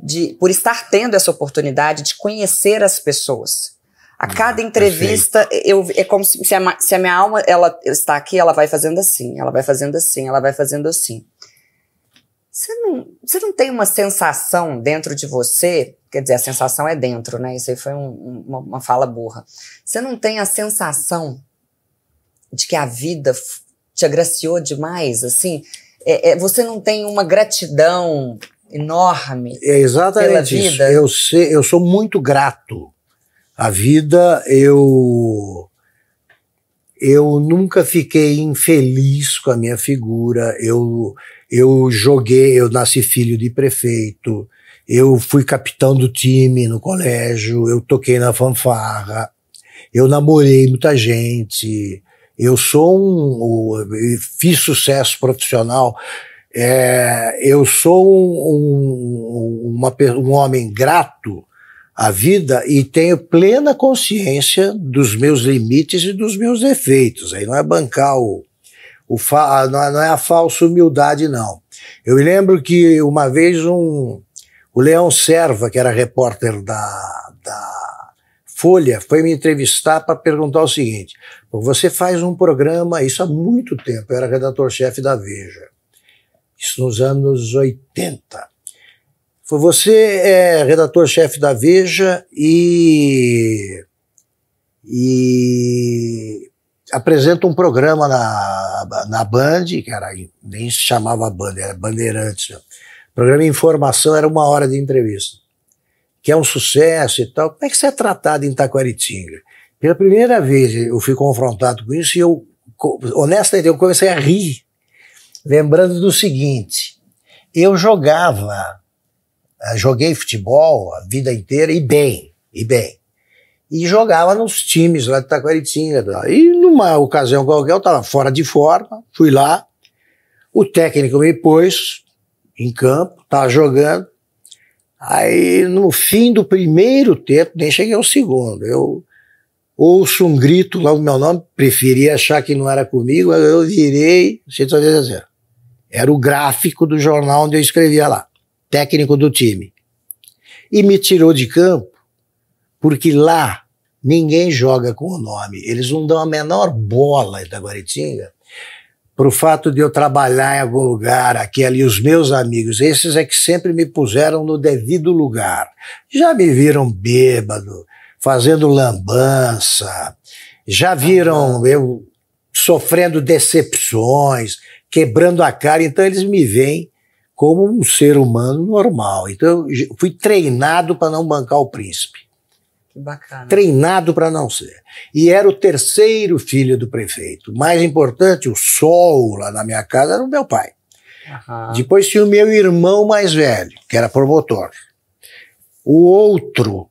de, por estar tendo essa oportunidade de conhecer as pessoas. A hum, cada entrevista, eu, é como se, se, a, se a minha alma ela está aqui, ela vai fazendo assim, ela vai fazendo assim, ela vai fazendo assim. Você não, você não tem uma sensação dentro de você, quer dizer, a sensação é dentro, né? Isso aí foi um, uma, uma fala burra. Você não tem a sensação de que a vida te agraciou demais, assim? É, é, você não tem uma gratidão enorme é exatamente Isso. Eu, sei, eu sou muito grato à vida, eu eu nunca fiquei infeliz com a minha figura. Eu, eu joguei, eu nasci filho de prefeito, eu fui capitão do time no colégio, eu toquei na fanfarra, eu namorei muita gente, eu sou um, eu fiz sucesso profissional, é, eu sou um, um, uma, um homem grato à vida e tenho plena consciência dos meus limites e dos meus defeitos. Aí não é bancar o, o fa... É, não é a falsa humildade, não. Eu me lembro que uma vez um... o Leão Serva, que era repórter da, da Folha, foi me entrevistar para perguntar o seguinte: você faz um programa, isso há muito tempo, eu era redator-chefe da Veja, isso nos anos 80. Foi você é redator-chefe da Veja e, e apresenta um programa na, na Band, que era, nem se chamava Band, era Bandeirantes. Né? programa de Informação era uma hora de entrevista, que é um sucesso e tal. Como é que você é tratado em Taquaritinga? Pela primeira vez eu fui confrontado com isso e eu, honestamente, eu comecei a rir, lembrando do seguinte: eu jogava, eh, joguei futebol a vida inteira e bem, e bem e jogava nos times lá de Taquaritinga. E numa ocasião qualquer eu estava fora de forma, fui lá, o técnico me pôs em campo, estava jogando. Aí no fim do primeiro tempo, nem cheguei ao segundo, eu ouço um grito lá o meu nome, preferi achar que não era comigo, eu virei, era o gráfico do jornal onde eu escrevia lá, técnico do time. E me tirou de campo porque lá ninguém joga com o nome. Eles não dão a menor bola da Taguaritinga para o fato de eu trabalhar em algum lugar, aqui ali, os meus amigos, esses é que sempre me puseram no devido lugar. Já me viram bêbado, fazendo lambança, já viram eu sofrendo decepções, quebrando a cara, então eles me veem como um ser humano normal. Então eu fui treinado para não bancar o príncipe. Bacana. Treinado para não ser. E era o terceiro filho do prefeito. Mais importante, o sol lá na minha casa era o meu pai. Depois tinha o meu irmão mais velho, que era promotor. O outro,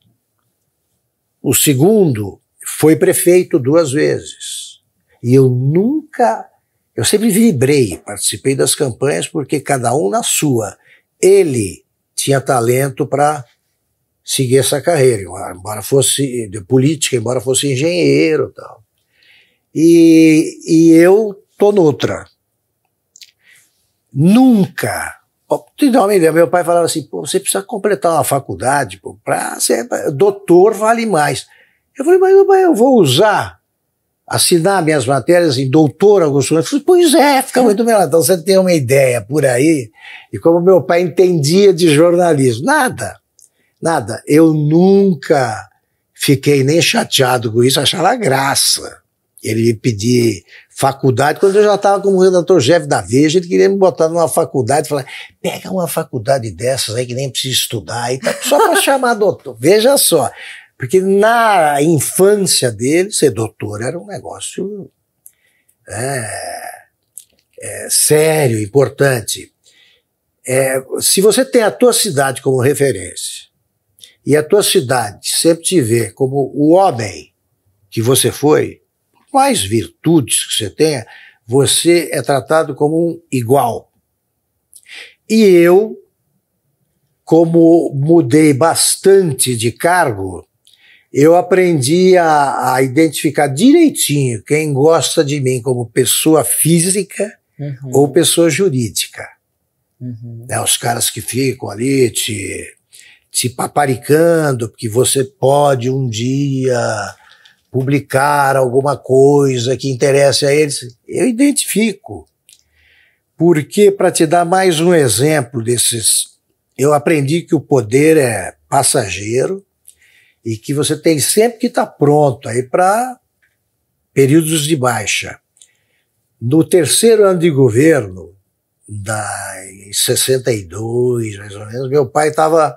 o segundo, foi prefeito duas vezes. E eu nunca. Eu sempre vibrei, participei das campanhas, porque cada um na sua. Ele tinha talento para seguir essa carreira, embora fosse de política, embora fosse engenheiro tal. E, e eu tô noutra. Nunca. Ideia, meu pai falava assim, você precisa completar uma faculdade para ser doutor vale mais. Eu falei, mas meu pai, eu vou usar, assinar minhas matérias em doutor Augusto falei, Pois é, fica muito melhor. Então você tem uma ideia por aí. E como meu pai entendia de jornalismo, nada nada. Eu nunca fiquei nem chateado com isso, achava graça. Ele me pedir faculdade, quando eu já estava como redator-chefe da Veja, ele queria me botar numa faculdade, falar, pega uma faculdade dessas aí que nem precisa estudar, e tá, só para chamar doutor. Veja só, porque na infância dele, ser doutor era um negócio é, é, sério, importante. É, se você tem a tua cidade como referência, e a tua cidade sempre te vê como o homem que você foi, por mais virtudes que você tenha, você é tratado como um igual. E eu, como mudei bastante de cargo, eu aprendi a, a, identificar direitinho quem gosta de mim como pessoa física uhum. ou pessoa jurídica. Uhum. Né, os caras que ficam ali te se paparicando, porque você pode um dia publicar alguma coisa que interesse a eles. Eu identifico. Porque, para te dar mais um exemplo desses, eu aprendi que o poder é passageiro e que você tem sempre que estar tá pronto aí para períodos de baixa. No terceiro ano de governo, da, em 62, mais ou menos, meu pai estava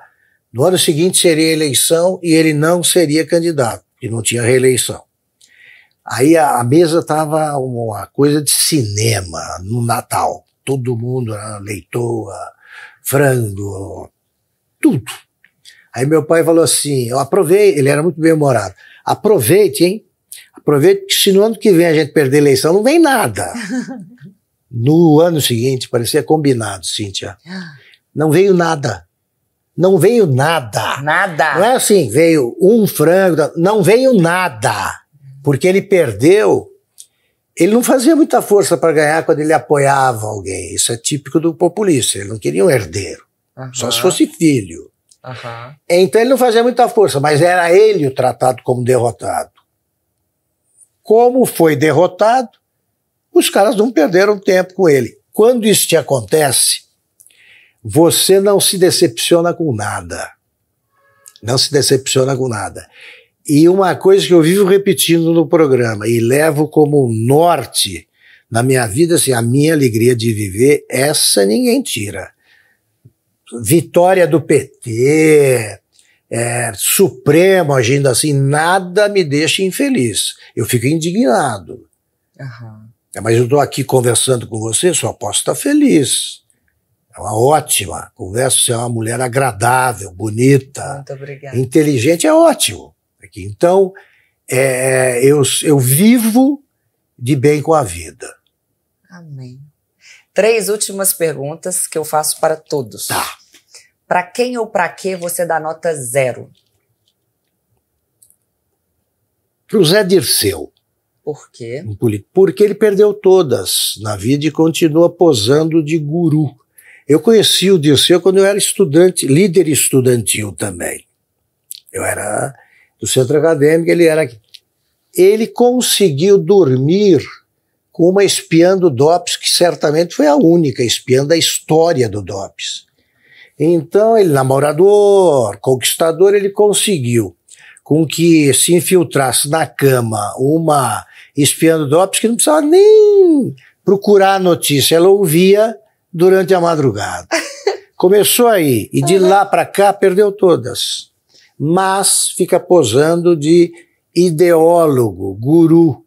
no ano seguinte seria eleição e ele não seria candidato, porque não tinha reeleição. Aí a, a mesa estava uma coisa de cinema no Natal. Todo mundo, leitoa, frango, tudo. Aí meu pai falou assim: eu aprovei, ele era muito bem-humorado. Aproveite, hein? Aproveite que se no ano que vem a gente perder a eleição, não vem nada. no ano seguinte, parecia combinado, Cíntia. Ah. Não veio nada. Não veio nada. Nada. Não é assim, veio um frango, não veio nada. Porque ele perdeu. Ele não fazia muita força para ganhar quando ele apoiava alguém. Isso é típico do populista. Ele não queria um herdeiro. Uhum. Só se fosse filho. Uhum. Então ele não fazia muita força, mas era ele o tratado como derrotado. Como foi derrotado, os caras não perderam tempo com ele. Quando isso te acontece, você não se decepciona com nada. Não se decepciona com nada. E uma coisa que eu vivo repetindo no programa e levo como norte na minha vida, assim, a minha alegria de viver, essa ninguém tira. Vitória do PT, é, Supremo agindo assim, nada me deixa infeliz. Eu fico indignado. Uhum. Mas eu estou aqui conversando com você, só posso estar feliz. É uma ótima conversa. Você é uma mulher agradável, bonita. Muito obrigada. Inteligente é ótimo. Então, é, é, eu, eu vivo de bem com a vida. Amém. Três últimas perguntas que eu faço para todos. Tá. Para quem ou para que você dá nota zero? Para o Zé Dirceu. Por quê? Porque ele perdeu todas na vida e continua posando de guru. Eu conheci o Dirceu quando eu era estudante, líder estudantil também. Eu era do centro acadêmico, ele era aqui. Ele conseguiu dormir com uma espiã do DOPS, que certamente foi a única espiã da história do DOPS. Então, ele, namorador, conquistador, ele conseguiu com que se infiltrasse na cama uma espiã do DOPS que não precisava nem procurar a notícia, ela ouvia durante a madrugada. Começou aí e de uhum. lá para cá perdeu todas. Mas fica posando de ideólogo, guru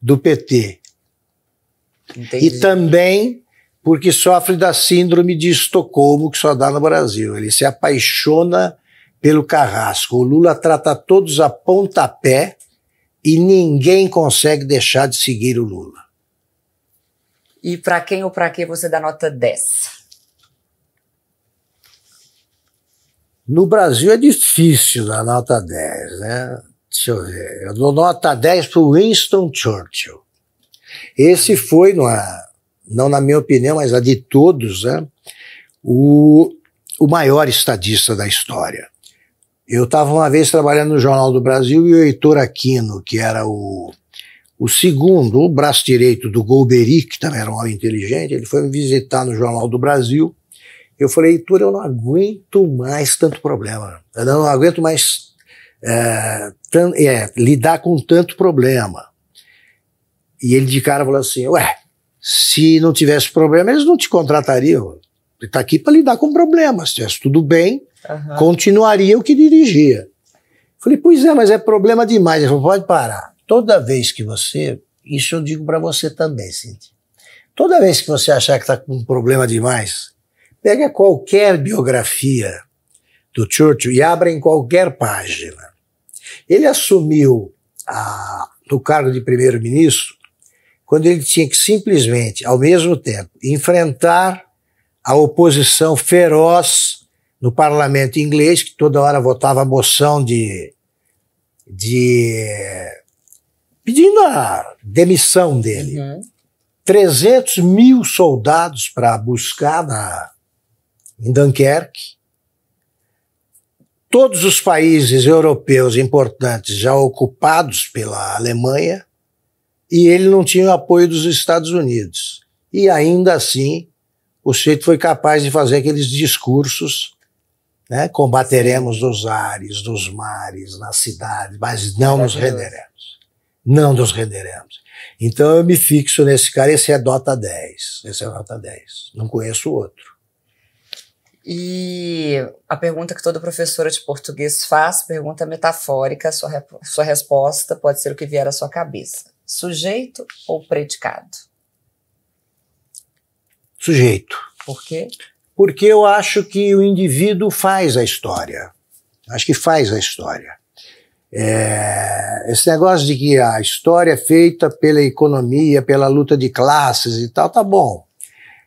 do PT. Entendi. E também porque sofre da síndrome de Estocolmo, que só dá no Brasil. Ele se apaixona pelo carrasco. O Lula trata todos a pontapé e ninguém consegue deixar de seguir o Lula. E para quem ou para que você dá nota 10? No Brasil é difícil dar nota 10, né? Deixa eu ver. Eu dou nota 10 para Winston Churchill. Esse foi, numa, é, não na minha opinião, mas a de todos, né? O, o maior estadista da história. Eu estava uma vez trabalhando no Jornal do Brasil e o Heitor Aquino, que era o o segundo, o braço direito do Golbery, que também era um homem inteligente, ele foi me visitar no Jornal do Brasil. Eu falei, Heitor, eu não aguento mais tanto problema. Eu não aguento mais é, é, lidar com tanto problema. E ele de cara falou assim, ué, se não tivesse problema, eles não te contratariam. Ele está aqui para lidar com problemas. Se tivesse tudo bem, uhum. continuaria o que dirigia. Falei, pois é, mas é problema demais. Ele falou, pode parar toda vez que você, isso eu digo para você também, Cintia, toda vez que você achar que está com um problema demais, pega qualquer biografia do Churchill e abra em qualquer página. Ele assumiu a, o cargo de primeiro-ministro quando ele tinha que simplesmente, ao mesmo tempo, enfrentar a oposição feroz no parlamento inglês, que toda hora votava moção de, de pedindo a demissão dele. Uhum. 300 mil soldados para buscar na, em Dunkerque. Todos os países europeus importantes já ocupados pela Alemanha e ele não tinha o apoio dos Estados Unidos. E ainda assim, o Chefe foi capaz de fazer aqueles discursos, né? Combateremos nos ares, nos mares, nas cidades, mas não nos renderemos não nos renderemos. Então eu me fixo nesse cara, esse é nota 10, esse é nota 10, não conheço outro. E a pergunta que toda professora de português faz, pergunta metafórica, sua, sua resposta pode ser o que vier à sua cabeça. Sujeito ou predicado? Sujeito. Por quê? Porque eu acho que o indivíduo faz a história. Acho que faz a história. É, esse negócio de que a história é feita pela economia, pela luta de classes e tal, tá bom.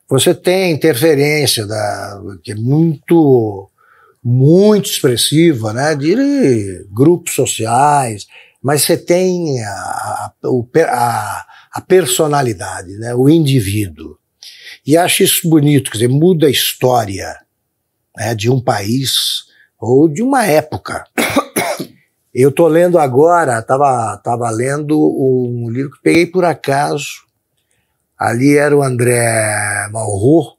Você tem interferência da, que é muito, muito expressiva, né, de grupos sociais, mas você tem a, a, a personalidade, né, o indivíduo. E acho isso bonito, quer dizer, muda a história né, de um país ou de uma época. Eu estou lendo agora, estava tava lendo um livro que peguei por acaso. Ali era o André Malraux.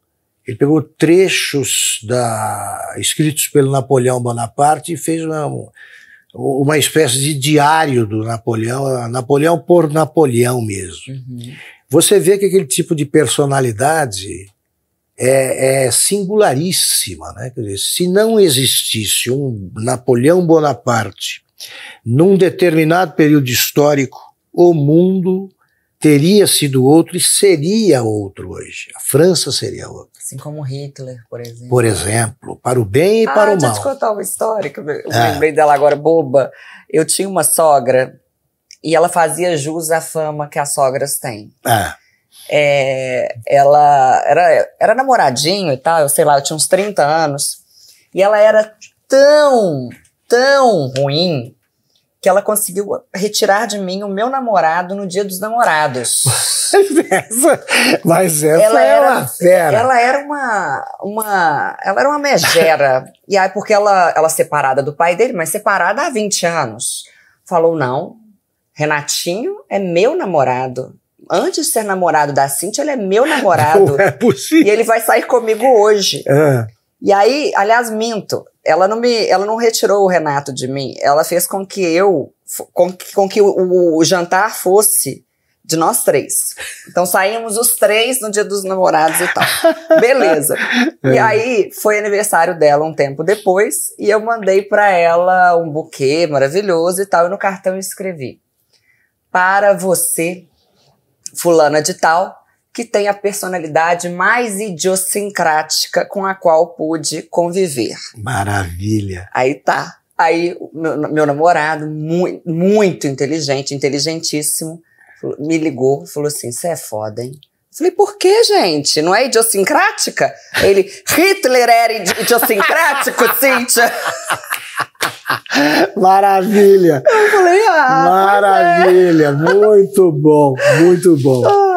Ele pegou trechos da, escritos pelo Napoleão Bonaparte e fez uma, uma espécie de diário do Napoleão, Napoleão por Napoleão mesmo. Uhum. Você vê que aquele tipo de personalidade é, é, singularíssima, né? Quer dizer, se não existisse um Napoleão Bonaparte num determinado período histórico, o mundo teria sido outro e seria outro hoje. A França seria outra. Assim como Hitler, por exemplo. Por exemplo, para o bem e ah, para o mal. Ah, deixa eu te contar uma história que eu ah. lembrei dela agora, boba. Eu tinha uma sogra e ela fazia jus à fama que as sogras têm. Ah. É, ela era, era namoradinho e tal, eu sei lá, eu tinha uns 30 anos. E ela era tão tão ruim que ela conseguiu retirar de mim o meu namorado no dia dos namorados. essa, mas essa ela é era, uma fera. Ela era uma, uma, ela era uma megera. e aí, porque ela, ela separada do pai dele, mas separada há 20 anos. Falou, não, Renatinho é meu namorado. Antes de ser namorado da Cintia, ele é meu namorado. Não é possível. E ele vai sair comigo hoje. Ah. E aí, aliás, minto. Ela não me, ela não retirou o Renato de mim. Ela fez com que eu, com que, com que o, o jantar fosse de nós três. Então saímos os três no dia dos namorados e tal. Beleza. E é. aí foi aniversário dela um tempo depois e eu mandei para ela um buquê maravilhoso e tal e no cartão escrevi: "Para você, fulana de tal, que tem a personalidade mais idiosincrática com a qual pude conviver. Maravilha! Aí tá. Aí meu, meu namorado, muito inteligente, inteligentíssimo, me ligou, falou assim: você é foda, hein? Falei, por que, gente? Não é idiosincrática? Ele, Hitler era idiosincrático, Cíntia? Maravilha! Eu falei, ah! É. Maravilha! É. Muito bom, muito bom. Ah,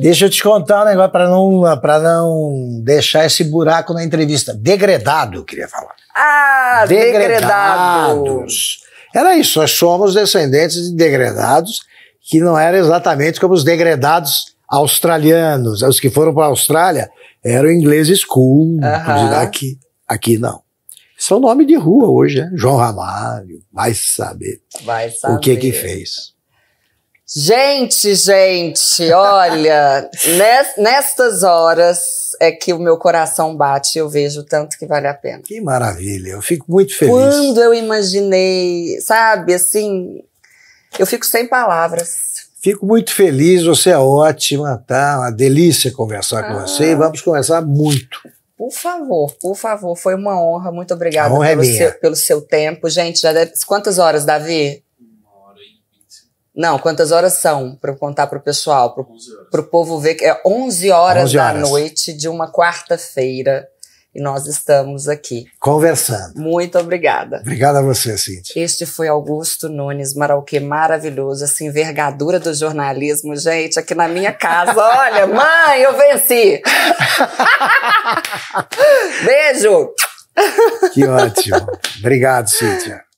Deixa eu te contar um negócio para não, não deixar esse buraco na entrevista. Degredado, eu queria falar. Ah, degredados. Era isso, nós somos descendentes de degredados, que não era exatamente como os degredados australianos. Os que foram para a Austrália eram ingleses cool, uh -huh. aqui, aqui não. Isso é o nome de rua hoje, né? João Ramalho, vai saber, vai saber. o que que fez. Gente, gente, olha, nestas horas é que o meu coração bate, e eu vejo tanto que vale a pena. Que maravilha, eu fico muito feliz. Quando eu imaginei, sabe, assim, eu fico sem palavras. Fico muito feliz, você é ótima, tá? Uma delícia conversar ah. com você e vamos conversar muito. Por favor, por favor, foi uma honra, muito obrigada honra é pelo, é seu, pelo, seu, tempo. Gente, já deve... quantas horas, Davi? Não, quantas horas são para contar para o pessoal, para o povo ver que é 11 horas, 11 horas. da noite de uma quarta-feira e nós estamos aqui conversando. Muito obrigada. Obrigada a você, Cíntia. Este foi Augusto Nunes Marauque, maravilhoso, essa envergadura do jornalismo, gente, aqui na minha casa. Olha, mãe, eu venci. Beijo. Que ótimo. Obrigado, Cíntia.